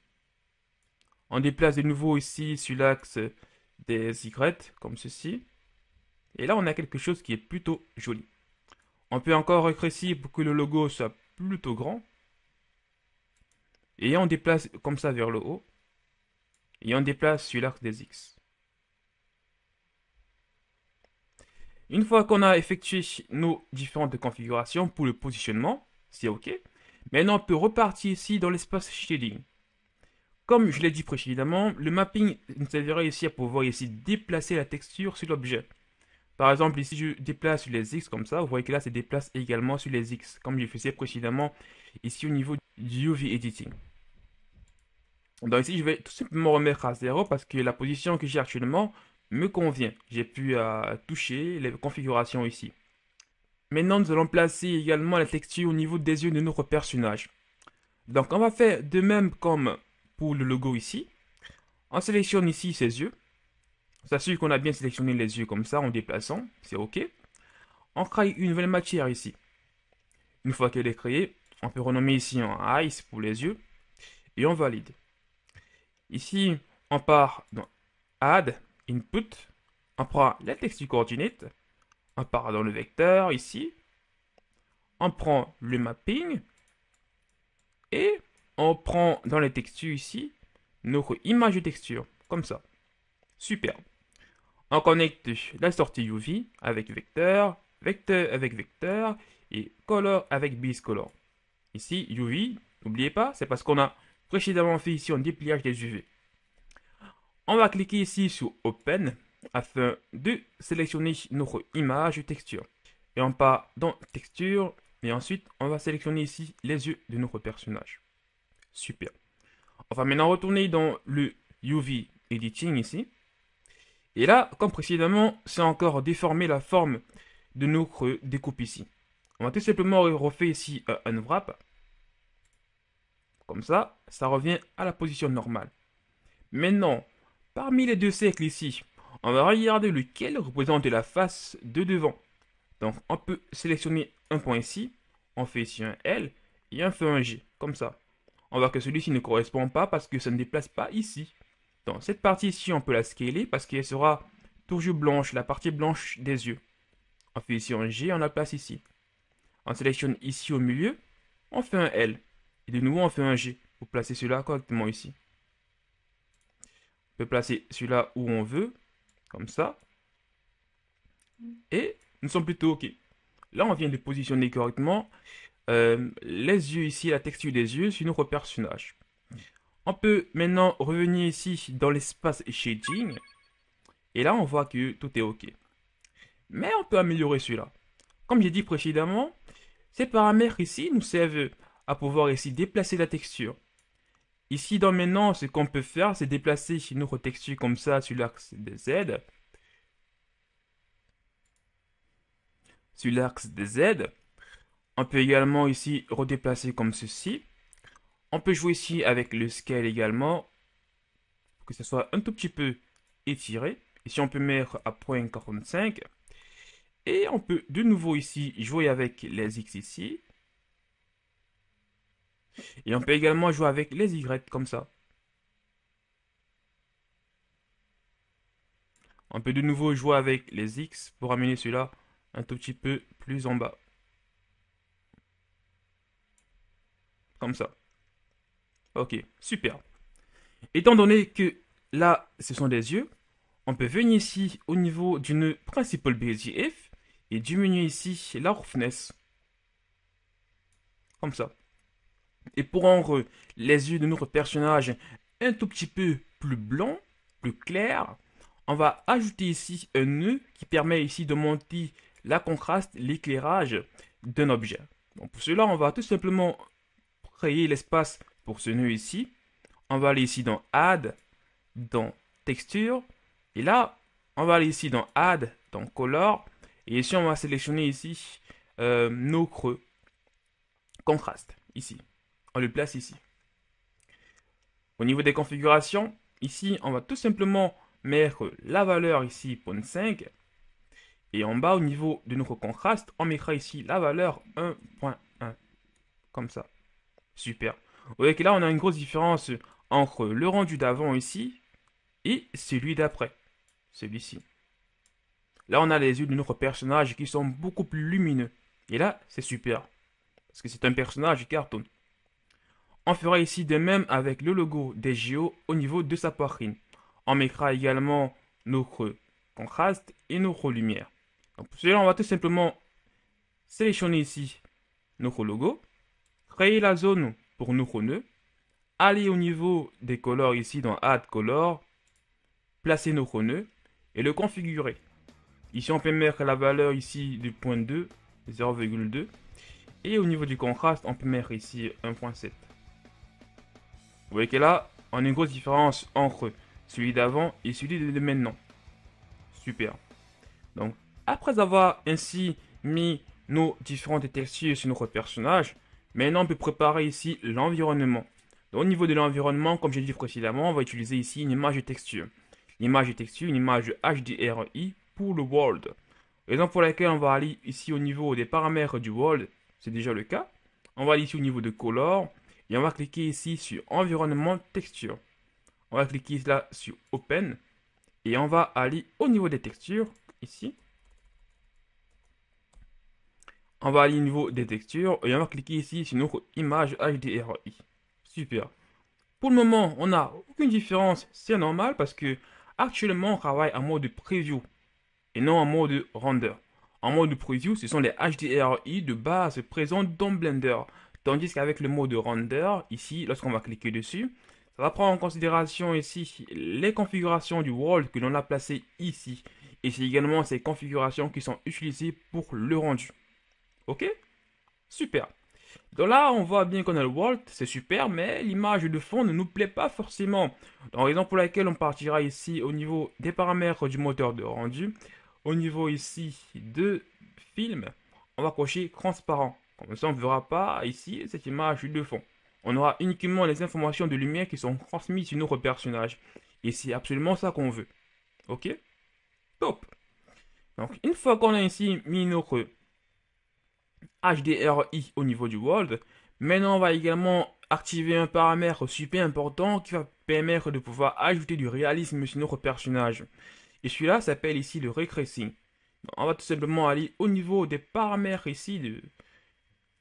On déplace de nouveau ici sur l'axe des Y, comme ceci. Et là, on a quelque chose qui est plutôt joli. On peut encore récrécir pour que le logo soit plutôt grand. Et on déplace comme ça vers le haut. Et on déplace sur l'axe des X. Une fois qu'on a effectué nos différentes configurations pour le positionnement, c'est OK. Maintenant, on peut repartir ici dans l'espace shading. Comme je l'ai dit précédemment, le mapping nous servira ici à pouvoir ici déplacer la texture sur l'objet. Par exemple, ici, je déplace sur les X comme ça. Vous voyez que là, se déplace également sur les X, comme je faisais précédemment ici au niveau du UV Editing. Donc ici, je vais tout simplement remettre à zéro parce que la position que j'ai actuellement, me convient. J'ai pu euh, toucher les configurations ici. Maintenant, nous allons placer également la texture au niveau des yeux de notre personnage. Donc, on va faire de même comme pour le logo ici. On sélectionne ici ses yeux. On s'assure qu'on a bien sélectionné les yeux comme ça en déplaçant. C'est OK. On crée une nouvelle matière ici. Une fois qu'elle est créée, on peut renommer ici en Ice pour les yeux. Et on valide. Ici, on part dans Add input, on prend la texture coordinate, on part dans le vecteur ici, on prend le mapping, et on prend dans les textures ici, notre image de texture, comme ça. Superbe. On connecte la sortie UV avec vecteur, vecteur avec vecteur, et color avec biscolor. Ici, UV, n'oubliez pas, c'est parce qu'on a précédemment fait ici un dépliage des UV. On va cliquer ici sur Open afin de sélectionner notre image texture. Et on part dans Texture et ensuite on va sélectionner ici les yeux de notre personnage. Super. On va maintenant retourner dans le UV Editing ici. Et là, comme précédemment, c'est encore déformer la forme de notre découpe ici. On va tout simplement refaire ici euh, un wrap. Comme ça, ça revient à la position normale. Maintenant, Parmi les deux cercles ici, on va regarder lequel représente la face de devant. Donc on peut sélectionner un point ici, on fait ici un L et on fait un G, comme ça. On voit que celui-ci ne correspond pas parce que ça ne déplace pas ici. Donc cette partie ici, on peut la scaler parce qu'elle sera toujours blanche, la partie blanche des yeux. On fait ici un G, on la place ici. On sélectionne ici au milieu, on fait un L. Et de nouveau, on fait un G pour placer cela correctement ici placer celui-là où on veut, comme ça. Et nous sommes plutôt OK. Là, on vient de positionner correctement euh, les yeux ici, la texture des yeux sur notre personnage. On peut maintenant revenir ici dans l'espace shading. Et là, on voit que tout est OK. Mais on peut améliorer celui-là. Comme j'ai dit précédemment, ces paramètres ici nous servent à pouvoir ici déplacer la texture. Ici, dans maintenant, ce qu'on peut faire, c'est déplacer chez notre texture comme ça sur l'axe des Z. Sur l'axe des Z. On peut également ici redéplacer comme ceci. On peut jouer ici avec le scale également. que ce soit un tout petit peu étiré. Ici, on peut mettre à 0.45. Et on peut de nouveau ici jouer avec les X ici. Et on peut également jouer avec les Y comme ça. On peut de nouveau jouer avec les X pour amener celui-là un tout petit peu plus en bas. Comme ça. Ok, super. Étant donné que là, ce sont des yeux, on peut venir ici au niveau du nœud principal BGF et diminuer ici la roughness. Comme ça. Et pour rendre les yeux de notre personnage un tout petit peu plus blanc, plus clair, on va ajouter ici un nœud qui permet ici de monter la contraste, l'éclairage d'un objet. pour cela, on va tout simplement créer l'espace pour ce nœud ici. On va aller ici dans Add, dans Texture. Et là, on va aller ici dans Add, dans Color. Et ici, on va sélectionner ici euh, nos creux. Contraste, ici on le place ici. Au niveau des configurations, ici, on va tout simplement mettre la valeur ici 0.5. Et en bas, au niveau de notre contraste, on mettra ici la valeur 1.1. Comme ça. Super. Vous voyez que là, on a une grosse différence entre le rendu d'avant ici et celui d'après. Celui-ci. Là, on a les yeux de notre personnage qui sont beaucoup plus lumineux. Et là, c'est super. Parce que c'est un personnage cartoon. On fera ici de même avec le logo des JO au niveau de sa poitrine. On mettra également nos contraste et nos lumière. pour cela, on va tout simplement sélectionner ici notre logo, créer la zone pour nos nœuds, aller au niveau des couleurs ici dans Add Color, placer nos nœuds et le configurer. Ici, on peut mettre la valeur ici du point 2, 0,2. Et au niveau du contraste, on peut mettre ici 1.7. Vous voyez que là, on a une grosse différence entre celui d'avant et celui de maintenant. Super. Donc, après avoir ainsi mis nos différentes textures sur notre personnage, maintenant on peut préparer ici l'environnement. Au niveau de l'environnement, comme j'ai dit précédemment, on va utiliser ici une image de texture. image de texture, une image HDRI pour le world. Raison pour laquelle on va aller ici au niveau des paramètres du world, c'est déjà le cas. On va aller ici au niveau de color, et on va cliquer ici sur environnement texture. On va cliquer là sur open. Et on va aller au niveau des textures ici. On va aller au niveau des textures et on va cliquer ici sur notre image HDRI. Super. Pour le moment, on n'a aucune différence, c'est normal parce que actuellement on travaille en mode preview et non en mode render. En mode preview, ce sont les HDRI de base présents dans Blender. Tandis qu'avec le mot de render, ici, lorsqu'on va cliquer dessus, ça va prendre en considération ici les configurations du world que l'on a placé ici. Et c'est également ces configurations qui sont utilisées pour le rendu. Ok Super. Donc là, on voit bien qu'on a le world, c'est super, mais l'image de fond ne nous plaît pas forcément. Donc, raison pour laquelle on partira ici au niveau des paramètres du moteur de rendu. Au niveau ici de film, on va cocher transparent. Ça, on ne verra pas ici cette image de fond. On aura uniquement les informations de lumière qui sont transmises sur notre personnage. Et c'est absolument ça qu'on veut. Ok Top Donc, une fois qu'on a ici mis notre HDRI au niveau du world, maintenant on va également activer un paramètre super important qui va permettre de pouvoir ajouter du réalisme sur notre personnage. Et celui-là s'appelle ici le recressing. On va tout simplement aller au niveau des paramètres ici de,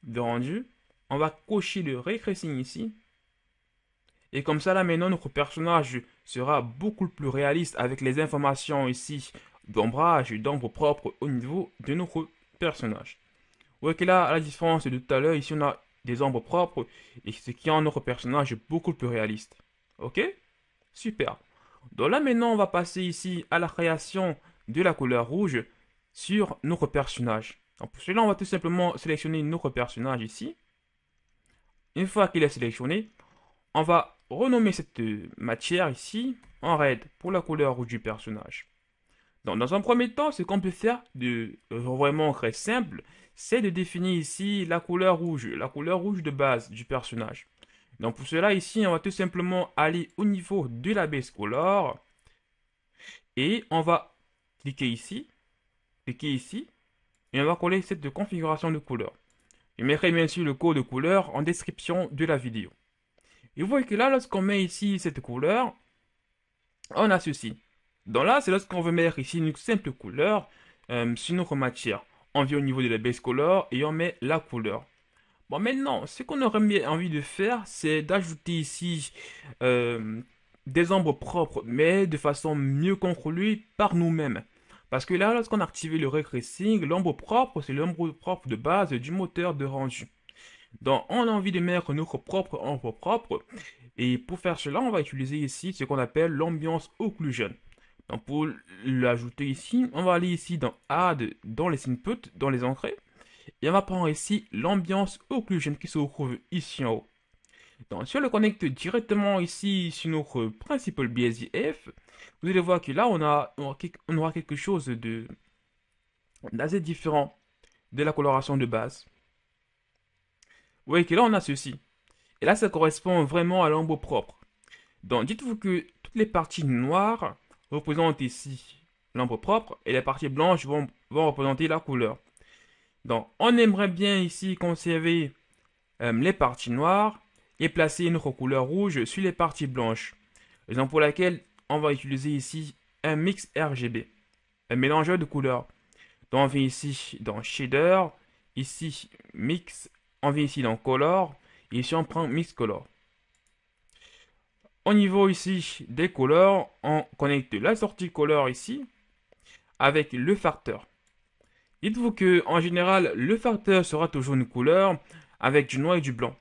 de rendu, on va cocher le recréation ici. Et comme ça, là, maintenant, notre personnage sera beaucoup plus réaliste avec les informations ici d'ombrage et d'ombre propre au niveau de notre personnage. Vous voyez que là, à la différence de tout à l'heure, ici, on a des ombres propres, et ce qui rend notre personnage beaucoup plus réaliste. Ok Super. Donc là, maintenant, on va passer ici à la création de la couleur rouge sur notre personnage pour cela, on va tout simplement sélectionner notre personnage ici. Une fois qu'il est sélectionné, on va renommer cette euh, matière ici en red pour la couleur rouge du personnage. Donc, dans un premier temps, ce qu'on peut faire de vraiment très simple, c'est de définir ici la couleur rouge, la couleur rouge de base du personnage. Donc pour cela, ici, on va tout simplement aller au niveau de la base color et on va cliquer ici, cliquer ici, et on va coller cette configuration de couleur. Je mettrai bien sûr le code couleur en description de la vidéo. Et vous voyez que là, lorsqu'on met ici cette couleur, on a ceci. Donc là, c'est lorsqu'on veut mettre ici une simple couleur euh, sur notre matière. On vient au niveau de la base color et on met la couleur. Bon, maintenant, ce qu'on aurait envie de faire, c'est d'ajouter ici euh, des ombres propres, mais de façon mieux contrôlée par nous-mêmes. Parce que là, lorsqu'on activé le regressing, l'ombre propre, c'est l'ombre propre de base du moteur de rendu. Donc, on a envie de mettre notre propre ombre propre. Et pour faire cela, on va utiliser ici ce qu'on appelle l'ambiance occlusion. Donc, pour l'ajouter ici, on va aller ici dans Add, dans les inputs, dans les entrées. Et on va prendre ici l'ambiance occlusion qui se trouve ici en haut. Donc, si on le connecte directement ici sur notre principal BSIF, vous allez voir que là, on, a, on aura quelque chose de d'assez différent de la coloration de base. Vous voyez que là, on a ceci. Et là, ça correspond vraiment à l'ombre propre. Donc, dites-vous que toutes les parties noires représentent ici l'ombre propre et les parties blanches vont, représenter la couleur. Donc, on aimerait bien ici conserver euh, les parties noires et placer une couleur rouge sur les parties blanches. Raison pour laquelle on va utiliser ici un mix RGB, un mélangeur de couleurs. Donc on vient ici dans Shader, ici Mix, on vient ici dans Color, ici on prend Mix Color. Au niveau ici des couleurs, on connecte la sortie color ici avec le facteur. Dites-vous que en général, le facteur sera toujours une couleur avec du noir et du blanc.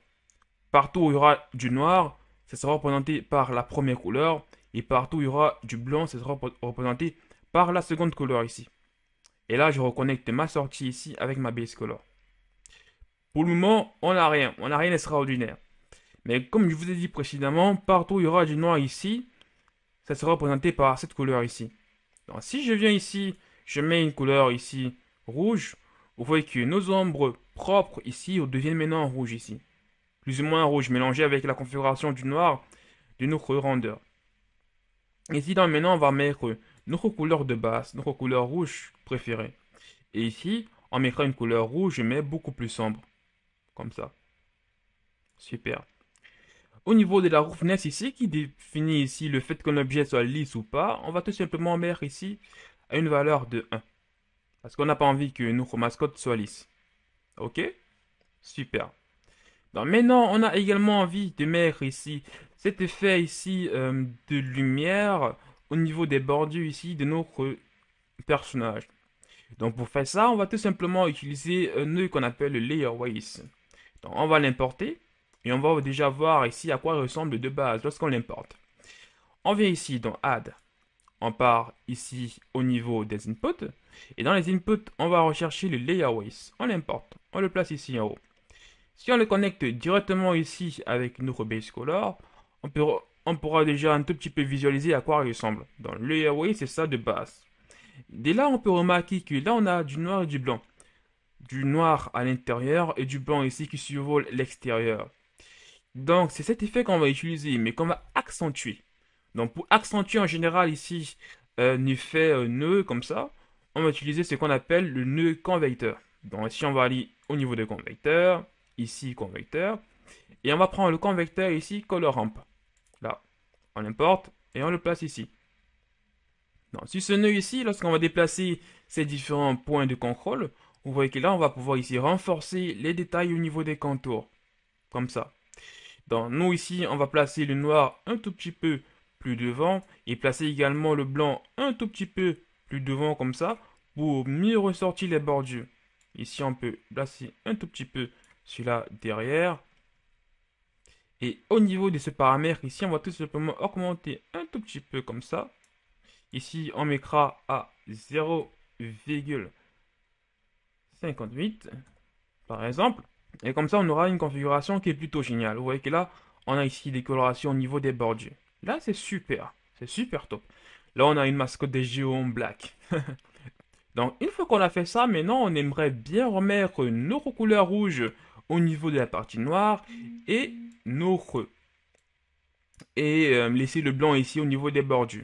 Partout où il y aura du noir, ça sera représenté par la première couleur. Et partout où il y aura du blanc, ça sera représenté par la seconde couleur ici. Et là, je reconnecte ma sortie ici avec ma base color. Pour le moment, on n'a rien. On n'a rien d'extraordinaire. Mais comme je vous ai dit précédemment, partout où il y aura du noir ici, ça sera représenté par cette couleur ici. Donc si je viens ici, je mets une couleur ici rouge, vous voyez que nos ombres propres ici deviennent maintenant rouges ici plus ou moins rouge mélangé avec la configuration du noir de notre render. Ici, maintenant, on va mettre notre couleur de base, notre couleur rouge préférée. Et ici, on mettra une couleur rouge, mais beaucoup plus sombre. Comme ça. Super. Au niveau de la roughness ici, qui définit ici le fait qu'un objet soit lisse ou pas, on va tout simplement mettre ici à une valeur de 1. Parce qu'on n'a pas envie que notre mascotte soit lisse. Ok Super. Bah, maintenant, on a également envie de mettre ici cet effet ici euh, de lumière au niveau des bordures ici de notre personnage. Donc pour faire ça, on va tout simplement utiliser un nœud qu'on appelle le layer waste. Donc on va l'importer et on va déjà voir ici à quoi ressemble de base lorsqu'on l'importe. On vient ici dans add. On part ici au niveau des inputs et dans les inputs, on va rechercher le layer waste. On l'importe. On le place ici en haut. Si on le connecte directement ici avec notre base color, on, pourra déjà un tout petit peu visualiser à quoi il ressemble. Donc le Airway, c'est ça de base. Dès là, on peut remarquer que là, on a du noir et du blanc. Du noir à l'intérieur et du blanc ici qui survole l'extérieur. Donc, c'est cet effet qu'on va utiliser, mais qu'on va accentuer. Donc, pour accentuer en général ici un effet euh, nœud comme ça, on va utiliser ce qu'on appelle le nœud convecteur. Donc, ici, on va aller au niveau de convecteurs ici convecteur, et on va prendre le convecteur ici color Là, on l'importe et on le place ici. Non, sur ce nœud ici, lorsqu'on va déplacer ces différents points de contrôle, vous voyez que là, on va pouvoir ici renforcer les détails au niveau des contours. Comme ça. Donc, nous ici, on va placer le noir un tout petit peu plus devant et placer également le blanc un tout petit peu plus devant comme ça pour mieux ressortir les bordures. Ici, on peut placer un tout petit peu celui-là derrière. Et au niveau de ce paramètre ici, on va tout simplement augmenter un tout petit peu comme ça. Ici, on mettra à 0,58 par exemple. Et comme ça, on aura une configuration qui est plutôt géniale. Vous voyez que là, on a ici des colorations au niveau des bordures. Là, c'est super. C'est super top. Là, on a une mascotte des géons Black. (laughs) Donc, une fois qu'on a fait ça, maintenant, on aimerait bien remettre nos couleur rouge au niveau de la partie noire et nos creux. Et euh, laisser le blanc ici au niveau des bordures.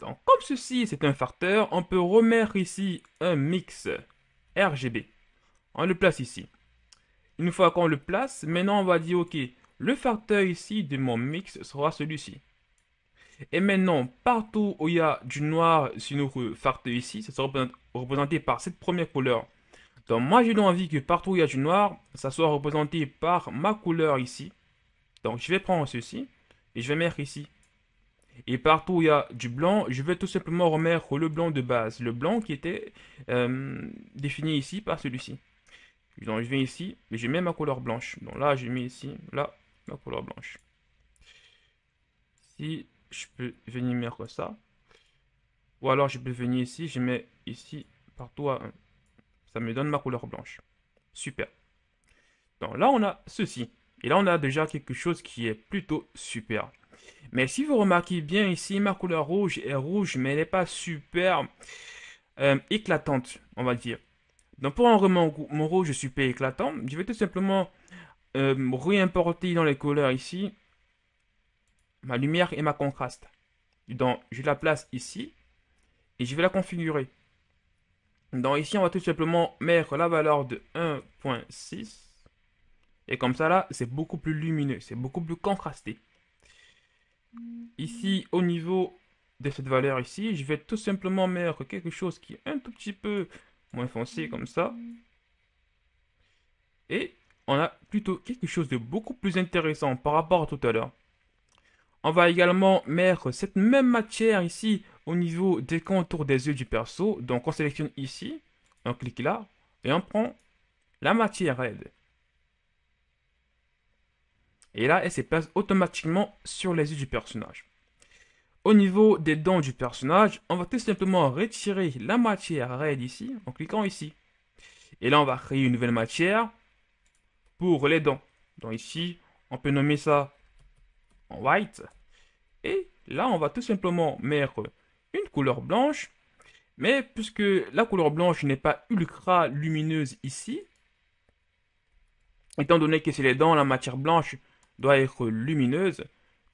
Donc comme ceci c'est un facteur, on peut remettre ici un mix RGB. On le place ici. Une fois qu'on le place, maintenant on va dire ok, le facteur ici de mon mix sera celui-ci. Et maintenant, partout où il y a du noir sur nos facteurs ici, ça sera représenté par cette première couleur donc moi j'ai envie que partout où il y a du noir, ça soit représenté par ma couleur ici. Donc je vais prendre ceci et je vais mettre ici. Et partout où il y a du blanc, je vais tout simplement remettre le blanc de base. Le blanc qui était euh, défini ici par celui-ci. Donc je viens ici et je mets ma couleur blanche. Donc là je mets ici, là, ma couleur blanche. Si je peux venir mettre ça. Ou alors je peux venir ici, je mets ici, partout à me donne ma couleur blanche. Super. Donc là, on a ceci. Et là, on a déjà quelque chose qui est plutôt super. Mais si vous remarquez bien ici, ma couleur rouge est rouge, mais elle n'est pas super euh, éclatante, on va dire. Donc pour en mon, mon rouge super éclatant, je vais tout simplement euh, réimporter dans les couleurs ici ma lumière et ma contraste. Donc je la place ici et je vais la configurer. Donc ici, on va tout simplement mettre la valeur de 1.6. Et comme ça, là, c'est beaucoup plus lumineux, c'est beaucoup plus contrasté. Ici, au niveau de cette valeur ici, je vais tout simplement mettre quelque chose qui est un tout petit peu moins foncé comme ça. Et on a plutôt quelque chose de beaucoup plus intéressant par rapport à tout à l'heure. On va également mettre cette même matière ici au niveau des contours des yeux du perso, donc on sélectionne ici, on clique là, et on prend la matière raide. Et là, elle se place automatiquement sur les yeux du personnage. Au niveau des dents du personnage, on va tout simplement retirer la matière raide ici, en cliquant ici. Et là, on va créer une nouvelle matière pour les dents. Donc ici, on peut nommer ça en white. Et là, on va tout simplement mettre une couleur blanche. Mais puisque la couleur blanche n'est pas ultra lumineuse ici, étant donné que c'est les dents, la matière blanche doit être lumineuse.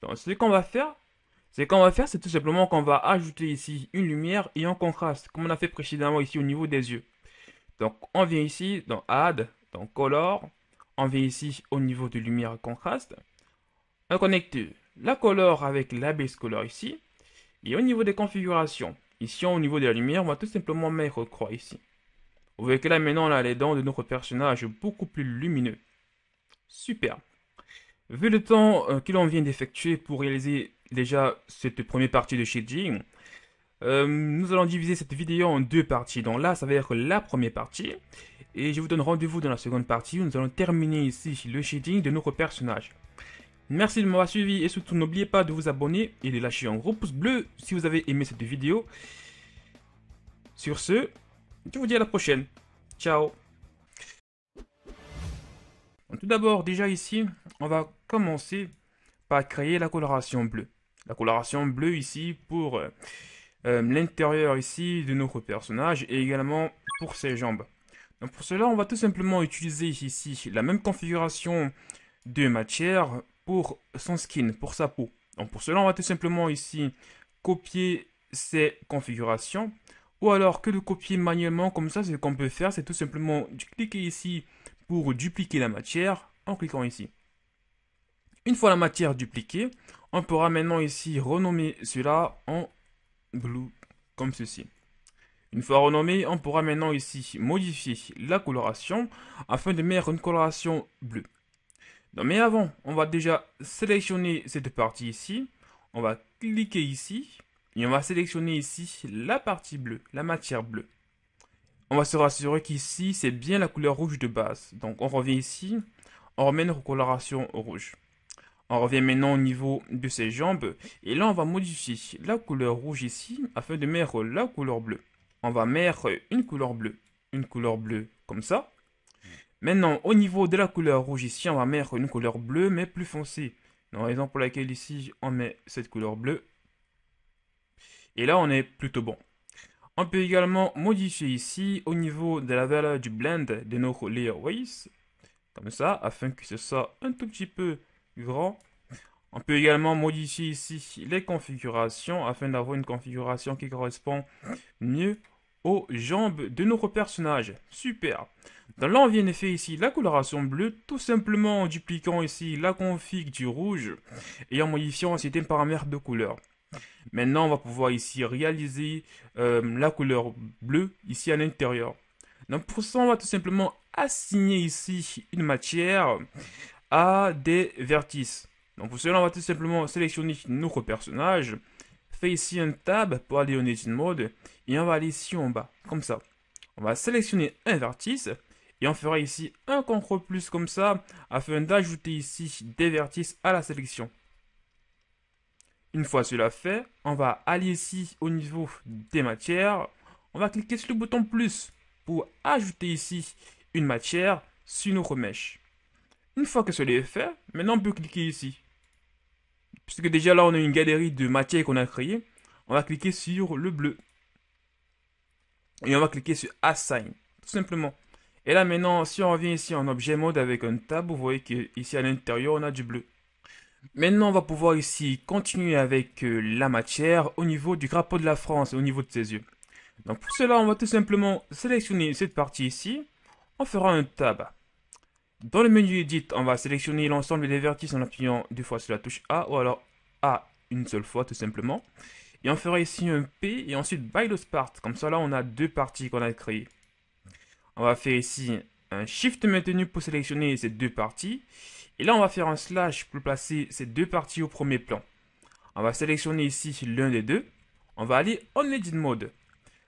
Donc ce qu'on va faire, c'est qu'on va faire, c'est tout simplement qu'on va ajouter ici une lumière et un contraste, comme on a fait précédemment ici au niveau des yeux. Donc on vient ici dans Add, dans Color, on vient ici au niveau de lumière et contraste. On connecte la couleur avec la base color ici. Et au niveau des configurations, ici au niveau de la lumière, on va tout simplement mettre croix ici. Vous voyez que là maintenant on a les dents de notre personnage beaucoup plus lumineux. Super. Vu le temps euh, que l'on vient d'effectuer pour réaliser déjà cette première partie de shading, euh, nous allons diviser cette vidéo en deux parties. Donc là, ça va être la première partie. Et je vous donne rendez-vous dans la seconde partie où nous allons terminer ici le shading de notre personnage. Merci de m'avoir suivi et surtout n'oubliez pas de vous abonner et de lâcher un gros pouce bleu si vous avez aimé cette vidéo. Sur ce, je vous dis à la prochaine. Ciao Tout d'abord, déjà ici, on va commencer par créer la coloration bleue. La coloration bleue ici pour euh, euh, l'intérieur ici de notre personnage et également pour ses jambes. Donc pour cela, on va tout simplement utiliser ici la même configuration de matière pour son skin, pour sa peau. Donc pour cela, on va tout simplement ici copier ces configurations ou alors que de copier manuellement comme ça, ce qu'on peut faire, c'est tout simplement cliquer ici pour dupliquer la matière en cliquant ici. Une fois la matière dupliquée, on pourra maintenant ici renommer cela en bleu comme ceci. Une fois renommé, on pourra maintenant ici modifier la coloration afin de mettre une coloration bleue. Non, mais avant, on va déjà sélectionner cette partie ici. On va cliquer ici. Et on va sélectionner ici la partie bleue, la matière bleue. On va se rassurer qu'ici, c'est bien la couleur rouge de base. Donc, on revient ici. On remet notre coloration rouge. On revient maintenant au niveau de ses jambes. Et là, on va modifier la couleur rouge ici afin de mettre la couleur bleue. On va mettre une couleur bleue. Une couleur bleue comme ça. Maintenant, au niveau de la couleur rouge, ici, on va mettre une couleur bleue, mais plus foncée. Dans raison pour laquelle ici, on met cette couleur bleue. Et là, on est plutôt bon. On peut également modifier ici, au niveau de la valeur du blend de nos layer comme ça, afin que ce soit un tout petit peu grand. On peut également modifier ici les configurations, afin d'avoir une configuration qui correspond mieux aux jambes de notre personnages. Super. Dans là, vient de ici la coloration bleue, tout simplement en dupliquant ici la config du rouge et en modifiant certain paramètres de couleur. Maintenant, on va pouvoir ici réaliser euh, la couleur bleue ici à l'intérieur. Donc pour ça, on va tout simplement assigner ici une matière à des vertices. Donc pour cela, on va tout simplement sélectionner notre personnage, faire ici un tab pour aller en edit mode et on va aller ici en bas, comme ça. On va sélectionner un vertice et on fera ici un contre plus comme ça afin d'ajouter ici des vertices à la sélection. Une fois cela fait, on va aller ici au niveau des matières. On va cliquer sur le bouton plus pour ajouter ici une matière sur notre mèche. Une fois que cela est fait, maintenant on peut cliquer ici. Puisque déjà là on a une galerie de matières qu'on a créée, on va cliquer sur le bleu et on va cliquer sur Assign, tout simplement. Et là maintenant, si on revient ici en objet mode avec un tab, vous voyez qu'ici à l'intérieur, on a du bleu. Maintenant, on va pouvoir ici continuer avec euh, la matière au niveau du drapeau de la France, au niveau de ses yeux. Donc pour cela, on va tout simplement sélectionner cette partie ici. On fera un tab. Dans le menu Edit, on va sélectionner l'ensemble des vertices en appuyant deux fois sur la touche A ou alors A une seule fois tout simplement. Et on fera ici un P et ensuite by the part. Comme ça, là, on a deux parties qu'on a créées. On va faire ici un shift maintenu pour sélectionner ces deux parties. Et là, on va faire un slash pour placer ces deux parties au premier plan. On va sélectionner ici l'un des deux. On va aller en edit mode.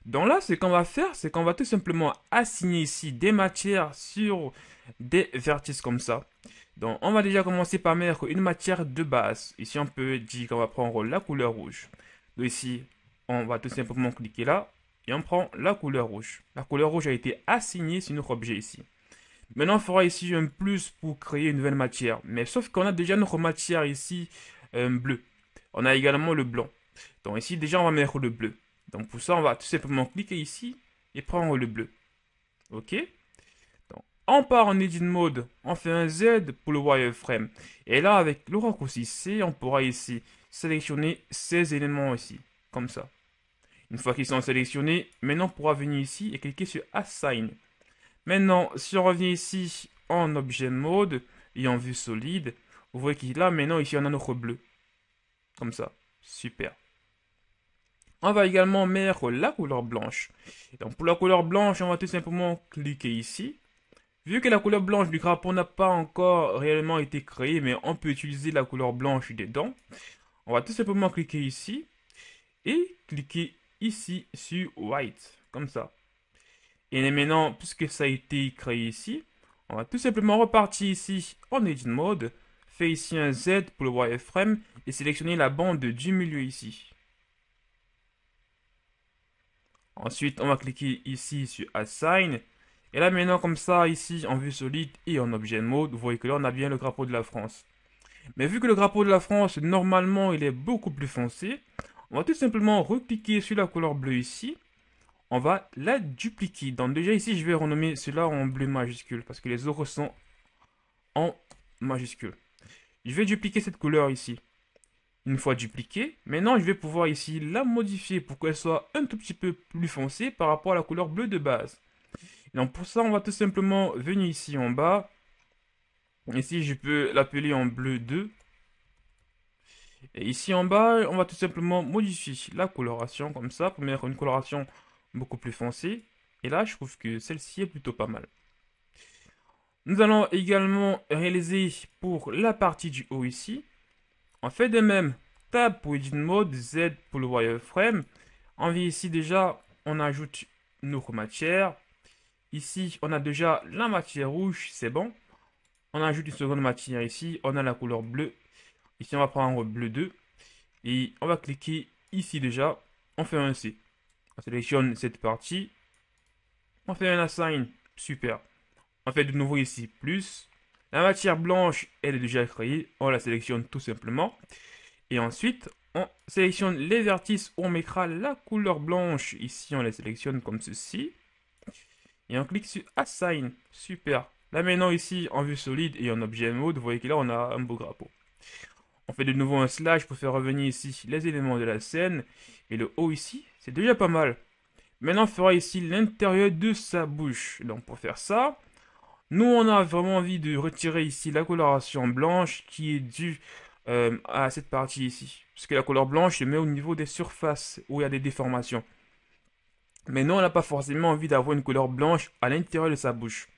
Donc là, ce qu'on va faire, c'est qu'on va tout simplement assigner ici des matières sur des vertices comme ça. Donc on va déjà commencer par mettre une matière de base. Ici, on peut dire qu'on va prendre la couleur rouge. Donc ici, on va tout simplement cliquer là et on prend la couleur rouge. La couleur rouge a été assignée sur notre objet ici. Maintenant, on fera ici un plus pour créer une nouvelle matière. Mais sauf qu'on a déjà notre matière ici euh, bleue. On a également le blanc. Donc ici, déjà, on va mettre le bleu. Donc pour ça, on va tout simplement cliquer ici et prendre le bleu. OK Donc, on part en Edit Mode. On fait un Z pour le wireframe. Et là, avec le raccourci C, on pourra ici sélectionner ces éléments ici, comme ça. Une fois qu'ils sont sélectionnés, maintenant on pourra venir ici et cliquer sur Assign. Maintenant, si on revient ici en objet mode et en vue solide, vous voyez qu'il a maintenant ici on a notre bleu. Comme ça. Super. On va également mettre la couleur blanche. Donc pour la couleur blanche, on va tout simplement cliquer ici. Vu que la couleur blanche du crapaud n'a pas encore réellement été créée, mais on peut utiliser la couleur blanche dedans. On va tout simplement cliquer ici et cliquer ici sur White, comme ça. Et maintenant, puisque ça a été créé ici, on va tout simplement repartir ici en Edit Mode, faire ici un Z pour le wireframe et sélectionner la bande du milieu ici. Ensuite, on va cliquer ici sur Assign. Et là maintenant, comme ça, ici, en vue solide et en objet mode, vous voyez que là, on a bien le drapeau de la France. Mais vu que le drapeau de la France, normalement, il est beaucoup plus foncé, on va tout simplement recliquer sur la couleur bleue ici. On va la dupliquer. Donc déjà ici, je vais renommer cela en bleu majuscule parce que les autres sont en majuscule. Je vais dupliquer cette couleur ici. Une fois dupliquée, maintenant je vais pouvoir ici la modifier pour qu'elle soit un tout petit peu plus foncée par rapport à la couleur bleue de base. Donc pour ça, on va tout simplement venir ici en bas, Ici, je peux l'appeler en bleu 2. Et ici en bas, on va tout simplement modifier la coloration comme ça pour mettre une coloration beaucoup plus foncée. Et là, je trouve que celle-ci est plutôt pas mal. Nous allons également réaliser pour la partie du haut ici. On fait de même, Tab pour Edit Mode, Z pour le wireframe. En vie ici déjà, on ajoute notre matière. Ici, on a déjà la matière rouge, c'est bon. On ajoute une seconde matière ici. On a la couleur bleue. Ici, on va prendre bleu 2. Et on va cliquer ici déjà. On fait un C. On sélectionne cette partie. On fait un assign. Super. On fait de nouveau ici plus. La matière blanche, elle est déjà créée. On la sélectionne tout simplement. Et ensuite, on sélectionne les vertices où on mettra la couleur blanche. Ici, on les sélectionne comme ceci. Et on clique sur Assign. Super. Là maintenant ici, en vue solide et en objet mode, vous voyez que là on a un beau drapeau. On fait de nouveau un slash pour faire revenir ici les éléments de la scène. Et le haut ici, c'est déjà pas mal. Maintenant on fera ici l'intérieur de sa bouche. Donc pour faire ça, nous on a vraiment envie de retirer ici la coloration blanche qui est due euh, à cette partie ici. Parce que la couleur blanche se met au niveau des surfaces où il y a des déformations. Mais on n'a pas forcément envie d'avoir une couleur blanche à l'intérieur de sa bouche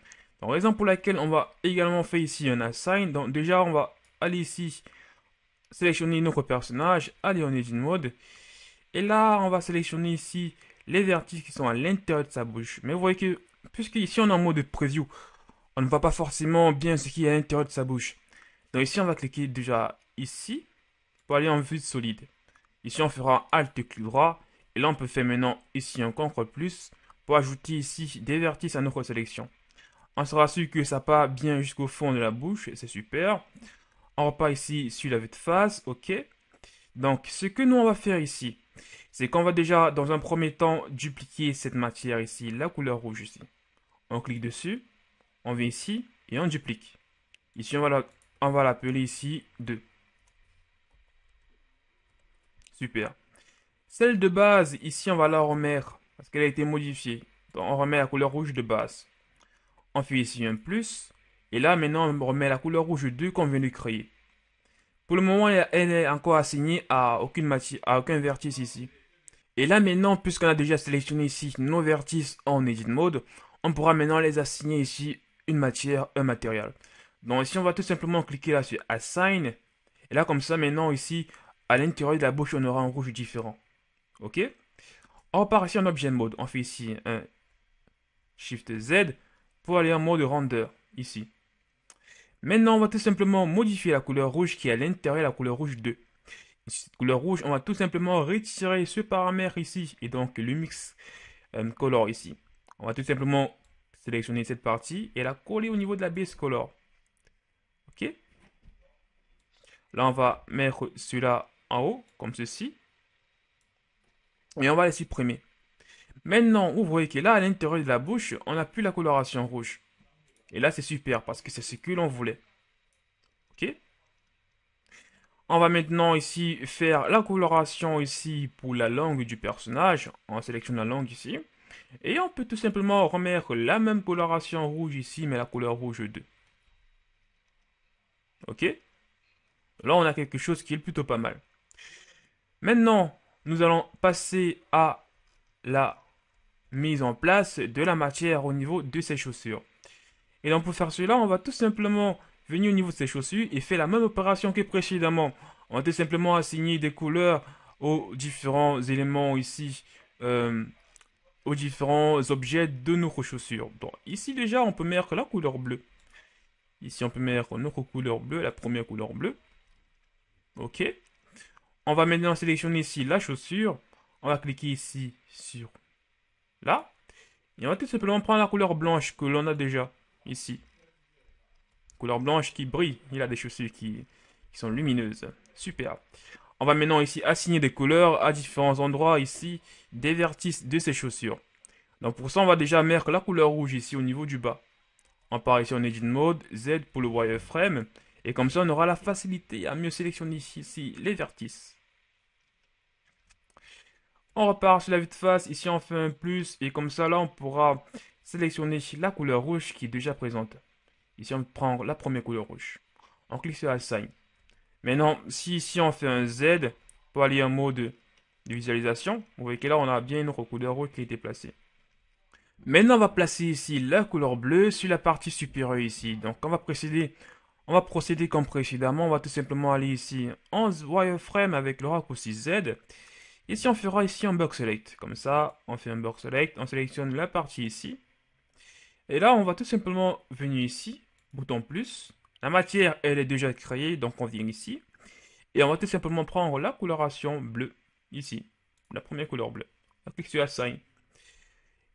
raison pour laquelle on va également faire ici un assign. Donc, déjà, on va aller ici, sélectionner notre personnage, aller en Edit Mode. Et là, on va sélectionner ici les vertices qui sont à l'intérieur de sa bouche. Mais vous voyez que, puisque ici on est en mode preview, on ne voit pas forcément bien ce qui est à l'intérieur de sa bouche. Donc ici, on va cliquer déjà ici pour aller en vue solide. Ici, on fera Alt clic droit. Et là, on peut faire maintenant ici un CTRL plus pour ajouter ici des vertices à notre sélection. On sera sûr que ça part bien jusqu'au fond de la bouche, c'est super. On repart ici sur la vue de face, ok. Donc, ce que nous on va faire ici, c'est qu'on va déjà, dans un premier temps, dupliquer cette matière ici, la couleur rouge ici. On clique dessus, on vient ici et on duplique. Ici, on va l'appeler ici 2. Super. Celle de base, ici, on va la remettre parce qu'elle a été modifiée. Donc, on remet la couleur rouge de base on fait ici un plus, et là maintenant on remet la couleur rouge 2 qu'on vient de créer. Pour le moment, elle n'est encore assignée à, aucune matière, à aucun vertice ici. Et là maintenant, puisqu'on a déjà sélectionné ici nos vertices en edit mode, on pourra maintenant les assigner ici une matière, un matériel. Donc ici, on va tout simplement cliquer là sur Assign. Et là, comme ça, maintenant ici, à l'intérieur de la bouche, on aura un rouge différent. Ok On repart ici en Object mode. On fait ici un Shift Z pour aller en mode render, ici. Maintenant, on va tout simplement modifier la couleur rouge qui est à l'intérieur de la couleur rouge 2. Cette couleur rouge, on va tout simplement retirer ce paramètre ici et donc le mix euh, color ici. On va tout simplement sélectionner cette partie et la coller au niveau de la base color. Ok Là, on va mettre cela en haut, comme ceci. Et on va les supprimer. Maintenant, vous voyez que là, à l'intérieur de la bouche, on n'a plus la coloration rouge. Et là, c'est super parce que c'est ce que l'on voulait. Ok On va maintenant ici faire la coloration ici pour la langue du personnage. On sélectionne la langue ici. Et on peut tout simplement remettre la même coloration rouge ici, mais la couleur rouge 2. Ok Là, on a quelque chose qui est plutôt pas mal. Maintenant, nous allons passer à la mise en place de la matière au niveau de ces chaussures. Et donc pour faire cela, on va tout simplement venir au niveau de ces chaussures et faire la même opération que précédemment. On va tout simplement assigner des couleurs aux différents éléments ici, euh, aux différents objets de nos chaussures. Donc ici déjà, on peut mettre la couleur bleue. Ici, on peut mettre notre couleur bleue, la première couleur bleue. OK. On va maintenant sélectionner ici la chaussure. On va cliquer ici sur Là Et on va tout simplement prendre la couleur blanche que l'on a déjà, ici. Couleur blanche qui brille. Il a des chaussures qui, sont lumineuses. Super. On va maintenant ici assigner des couleurs à différents endroits ici des vertices de ces chaussures. Donc pour ça, on va déjà mettre la couleur rouge ici au niveau du bas. On part ici en Edit Mode, Z pour le wireframe. Et comme ça, on aura la facilité à mieux sélectionner ici les vertices. On repart sur la vue de face. Ici, on fait un plus. Et comme ça, là, on pourra sélectionner la couleur rouge qui est déjà présente. Ici, on prend la première couleur rouge. On clique sur Assign. Maintenant, si ici, on fait un Z pour aller en mode de visualisation, vous voyez que là, on a bien une couleur rouge qui a été placée. Maintenant, on va placer ici la couleur bleue sur la partie supérieure ici. Donc, on va procéder, on va procéder comme précédemment. On va tout simplement aller ici en wireframe avec le raccourci Z. Ici, on fera ici un box select. Comme ça, on fait un box select, on sélectionne la partie ici. Et là, on va tout simplement venir ici, bouton plus. La matière, elle est déjà créée, donc on vient ici. Et on va tout simplement prendre la coloration bleue, ici. La première couleur bleue. On clique sur Assign.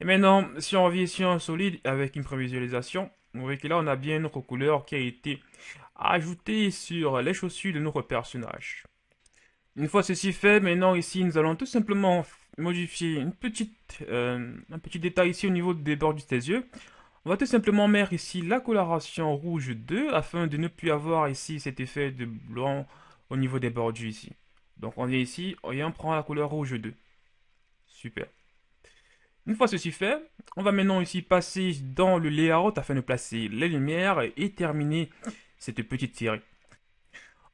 Et maintenant, si on revient ici en solide avec une prévisualisation, on voit que là, on a bien notre couleur qui a été ajoutée sur les chaussures de notre personnage. Une fois ceci fait, maintenant ici, nous allons tout simplement modifier une petite, euh, un petit détail ici au niveau des bords du tes yeux. On va tout simplement mettre ici la coloration rouge 2 afin de ne plus avoir ici cet effet de blanc au niveau des bords du ici. Donc on vient ici et on prend la couleur rouge 2. Super. Une fois ceci fait, on va maintenant ici passer dans le layout afin de placer les lumières et terminer cette petite série.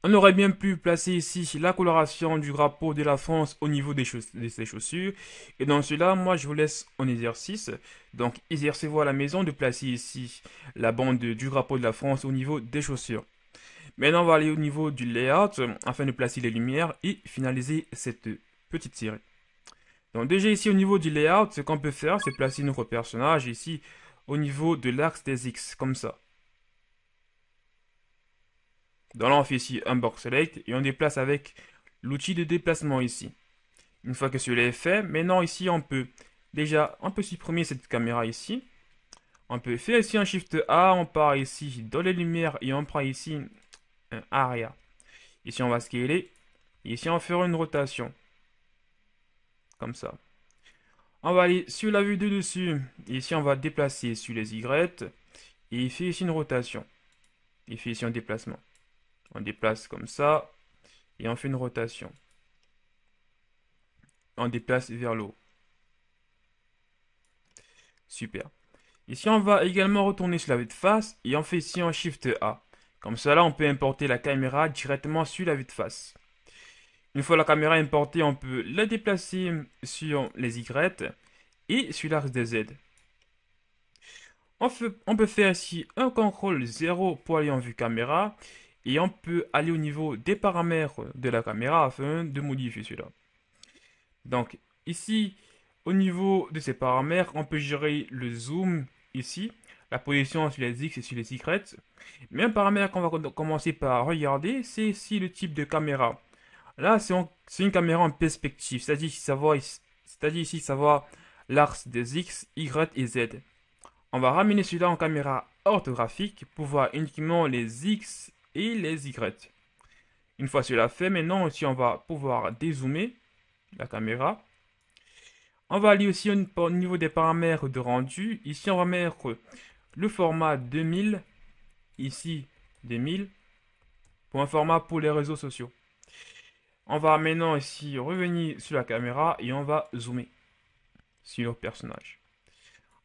On aurait bien pu placer ici la coloration du drapeau de la France au niveau des de ses chaussures. Et dans cela, moi, je vous laisse en exercice. Donc, exercez-vous à la maison de placer ici la bande du drapeau de la France au niveau des chaussures. Maintenant, on va aller au niveau du layout euh, afin de placer les lumières et finaliser cette petite série. Donc déjà ici au niveau du layout, ce qu'on peut faire, c'est placer notre personnage ici au niveau de l'axe des X, comme ça. Dans là, on fait ici un box select et on déplace avec l'outil de déplacement ici. Une fois que cela est fait, maintenant ici on peut déjà supprimer cette caméra ici. On peut faire ici un Shift A, on part ici dans les lumières et on prend ici un aria. Ici on va scaler. ici on va une rotation. Comme ça. On va aller sur la vue de dessus. ici on va déplacer sur les Y. Et il fait ici une rotation. Il fait ici un déplacement. On déplace comme ça et on fait une rotation. On déplace vers le haut. Super. Ici, on va également retourner sur la vue de face et on fait ici un Shift A. Comme cela, on peut importer la caméra directement sur la vue de face. Une fois la caméra importée, on peut la déplacer sur les Y et sur l'axe des Z. On, peut faire ici un Ctrl 0 pour aller en vue caméra et on peut aller au niveau des paramètres de la caméra afin de modifier cela. Donc ici, au niveau de ces paramètres, on peut gérer le zoom ici, la position sur les X et sur les Y. Mais un paramètre qu'on va commencer par regarder, c'est ici le type de caméra. Là, c'est une caméra en perspective, c'est-à-dire ici savoir, ici, des X, Y et Z. On va ramener cela en caméra orthographique pour voir uniquement les X et les Y. Une fois cela fait, maintenant aussi on va pouvoir dézoomer la caméra. On va aller aussi au niveau des paramètres de rendu. Ici on va mettre le format 2000, ici 2000, pour un format pour les réseaux sociaux. On va maintenant ici revenir sur la caméra et on va zoomer sur le personnage.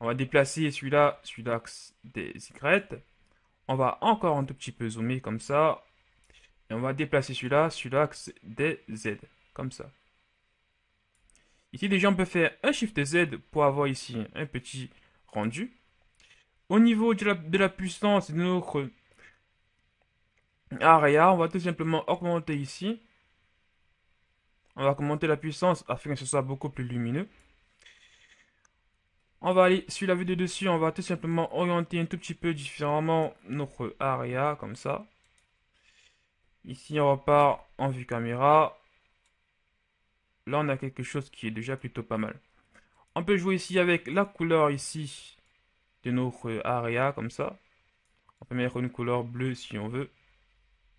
On va déplacer celui-là sur l'axe des Y. On va encore un tout petit peu zoomer comme ça. Et on va déplacer celui-là sur l'axe des Z. Comme ça. Ici, déjà, on peut faire un Shift Z pour avoir ici un petit rendu. Au niveau de la, puissance de notre area, on va tout simplement augmenter ici. On va augmenter la puissance afin que ce soit beaucoup plus lumineux. On va aller sur la vue de dessus, on va tout simplement orienter un tout petit peu différemment notre area, comme ça. Ici, on repart en vue caméra. Là, on a quelque chose qui est déjà plutôt pas mal. On peut jouer ici avec la couleur ici de notre area, comme ça. On peut mettre une couleur bleue si on veut.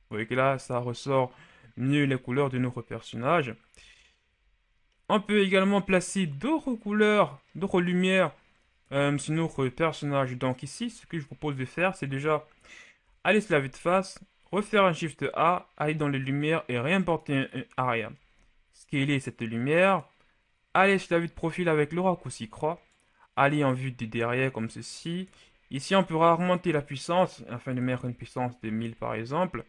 Vous voyez que là, ça ressort mieux les couleurs de notre personnage. On peut également placer d'autres couleurs, d'autres lumières euh, sur notre personnage. Donc ici, ce que je vous propose de faire, c'est déjà aller sur la vue de face, refaire un Shift A, aller dans les lumières et réimporter un, arrière. Scaler cette lumière, aller sur la vue de profil avec le raccourci croix, aller en vue de derrière comme ceci. Ici, on pourra augmenter la puissance afin de mettre une puissance de 1000 par exemple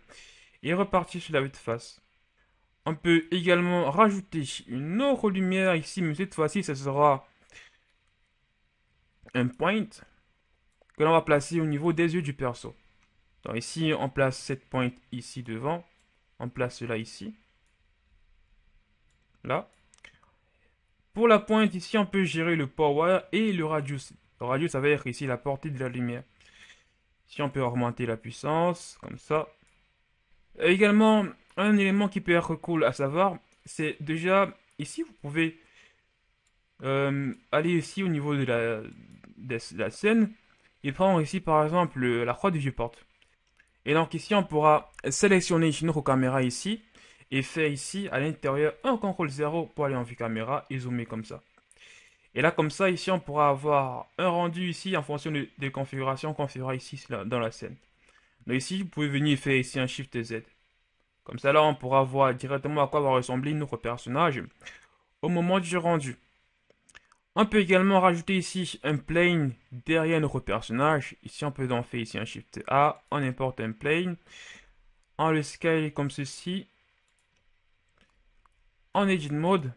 et repartir sur la vue de face. On peut également rajouter une autre lumière ici, mais cette fois-ci, ce sera un point que l'on va placer au niveau des yeux du perso. Donc ici, on place cette pointe ici devant. On place cela ici. Là. Pour la pointe, ici, on peut gérer le power et le radius. Le radius, ça va être ici la portée de la lumière. Si on peut augmenter la puissance, comme ça. également, un élément qui peut être cool à savoir, c'est déjà ici, vous pouvez euh, aller ici au niveau de la, scène et prendre ici par exemple la croix du viewport. Et donc ici, on pourra sélectionner autre caméra ici et faire ici à l'intérieur un contrôle 0 pour aller en vue caméra et zoomer comme ça. Et là, comme ça, ici, on pourra avoir un rendu ici en fonction des configurations qu'on fera ici dans la scène. Donc ici, vous pouvez venir faire ici un Shift Z. Comme ça, là, on pourra voir directement à quoi va ressembler notre personnage au moment du rendu. On peut également rajouter ici un plane derrière notre personnage. Ici, on peut en faire ici un Shift A, on importe un plane. On le scale comme ceci. En Edit Mode,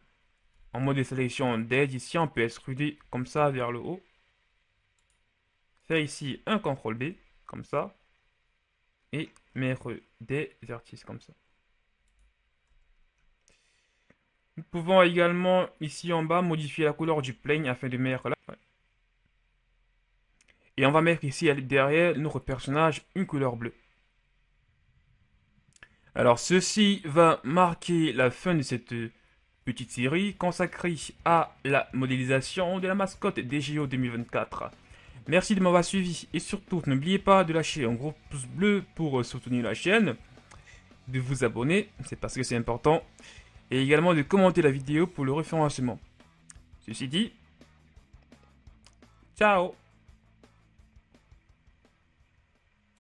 en mode de sélection Dead, ici, on peut extruder comme ça vers le haut. Faire ici un CTRL B, comme ça et mettre des artistes comme ça. Nous pouvons également ici en bas modifier la couleur du plane afin de mettre là. Et on va mettre ici derrière notre personnage une couleur bleue. Alors ceci va marquer la fin de cette petite série consacrée à la modélisation de la mascotte des JO 2024. Merci de m'avoir suivi et surtout n'oubliez pas de lâcher un gros pouce bleu pour euh, soutenir la chaîne, de vous abonner, c'est parce que c'est important, et également de commenter la vidéo pour le référencement. Ceci dit, ciao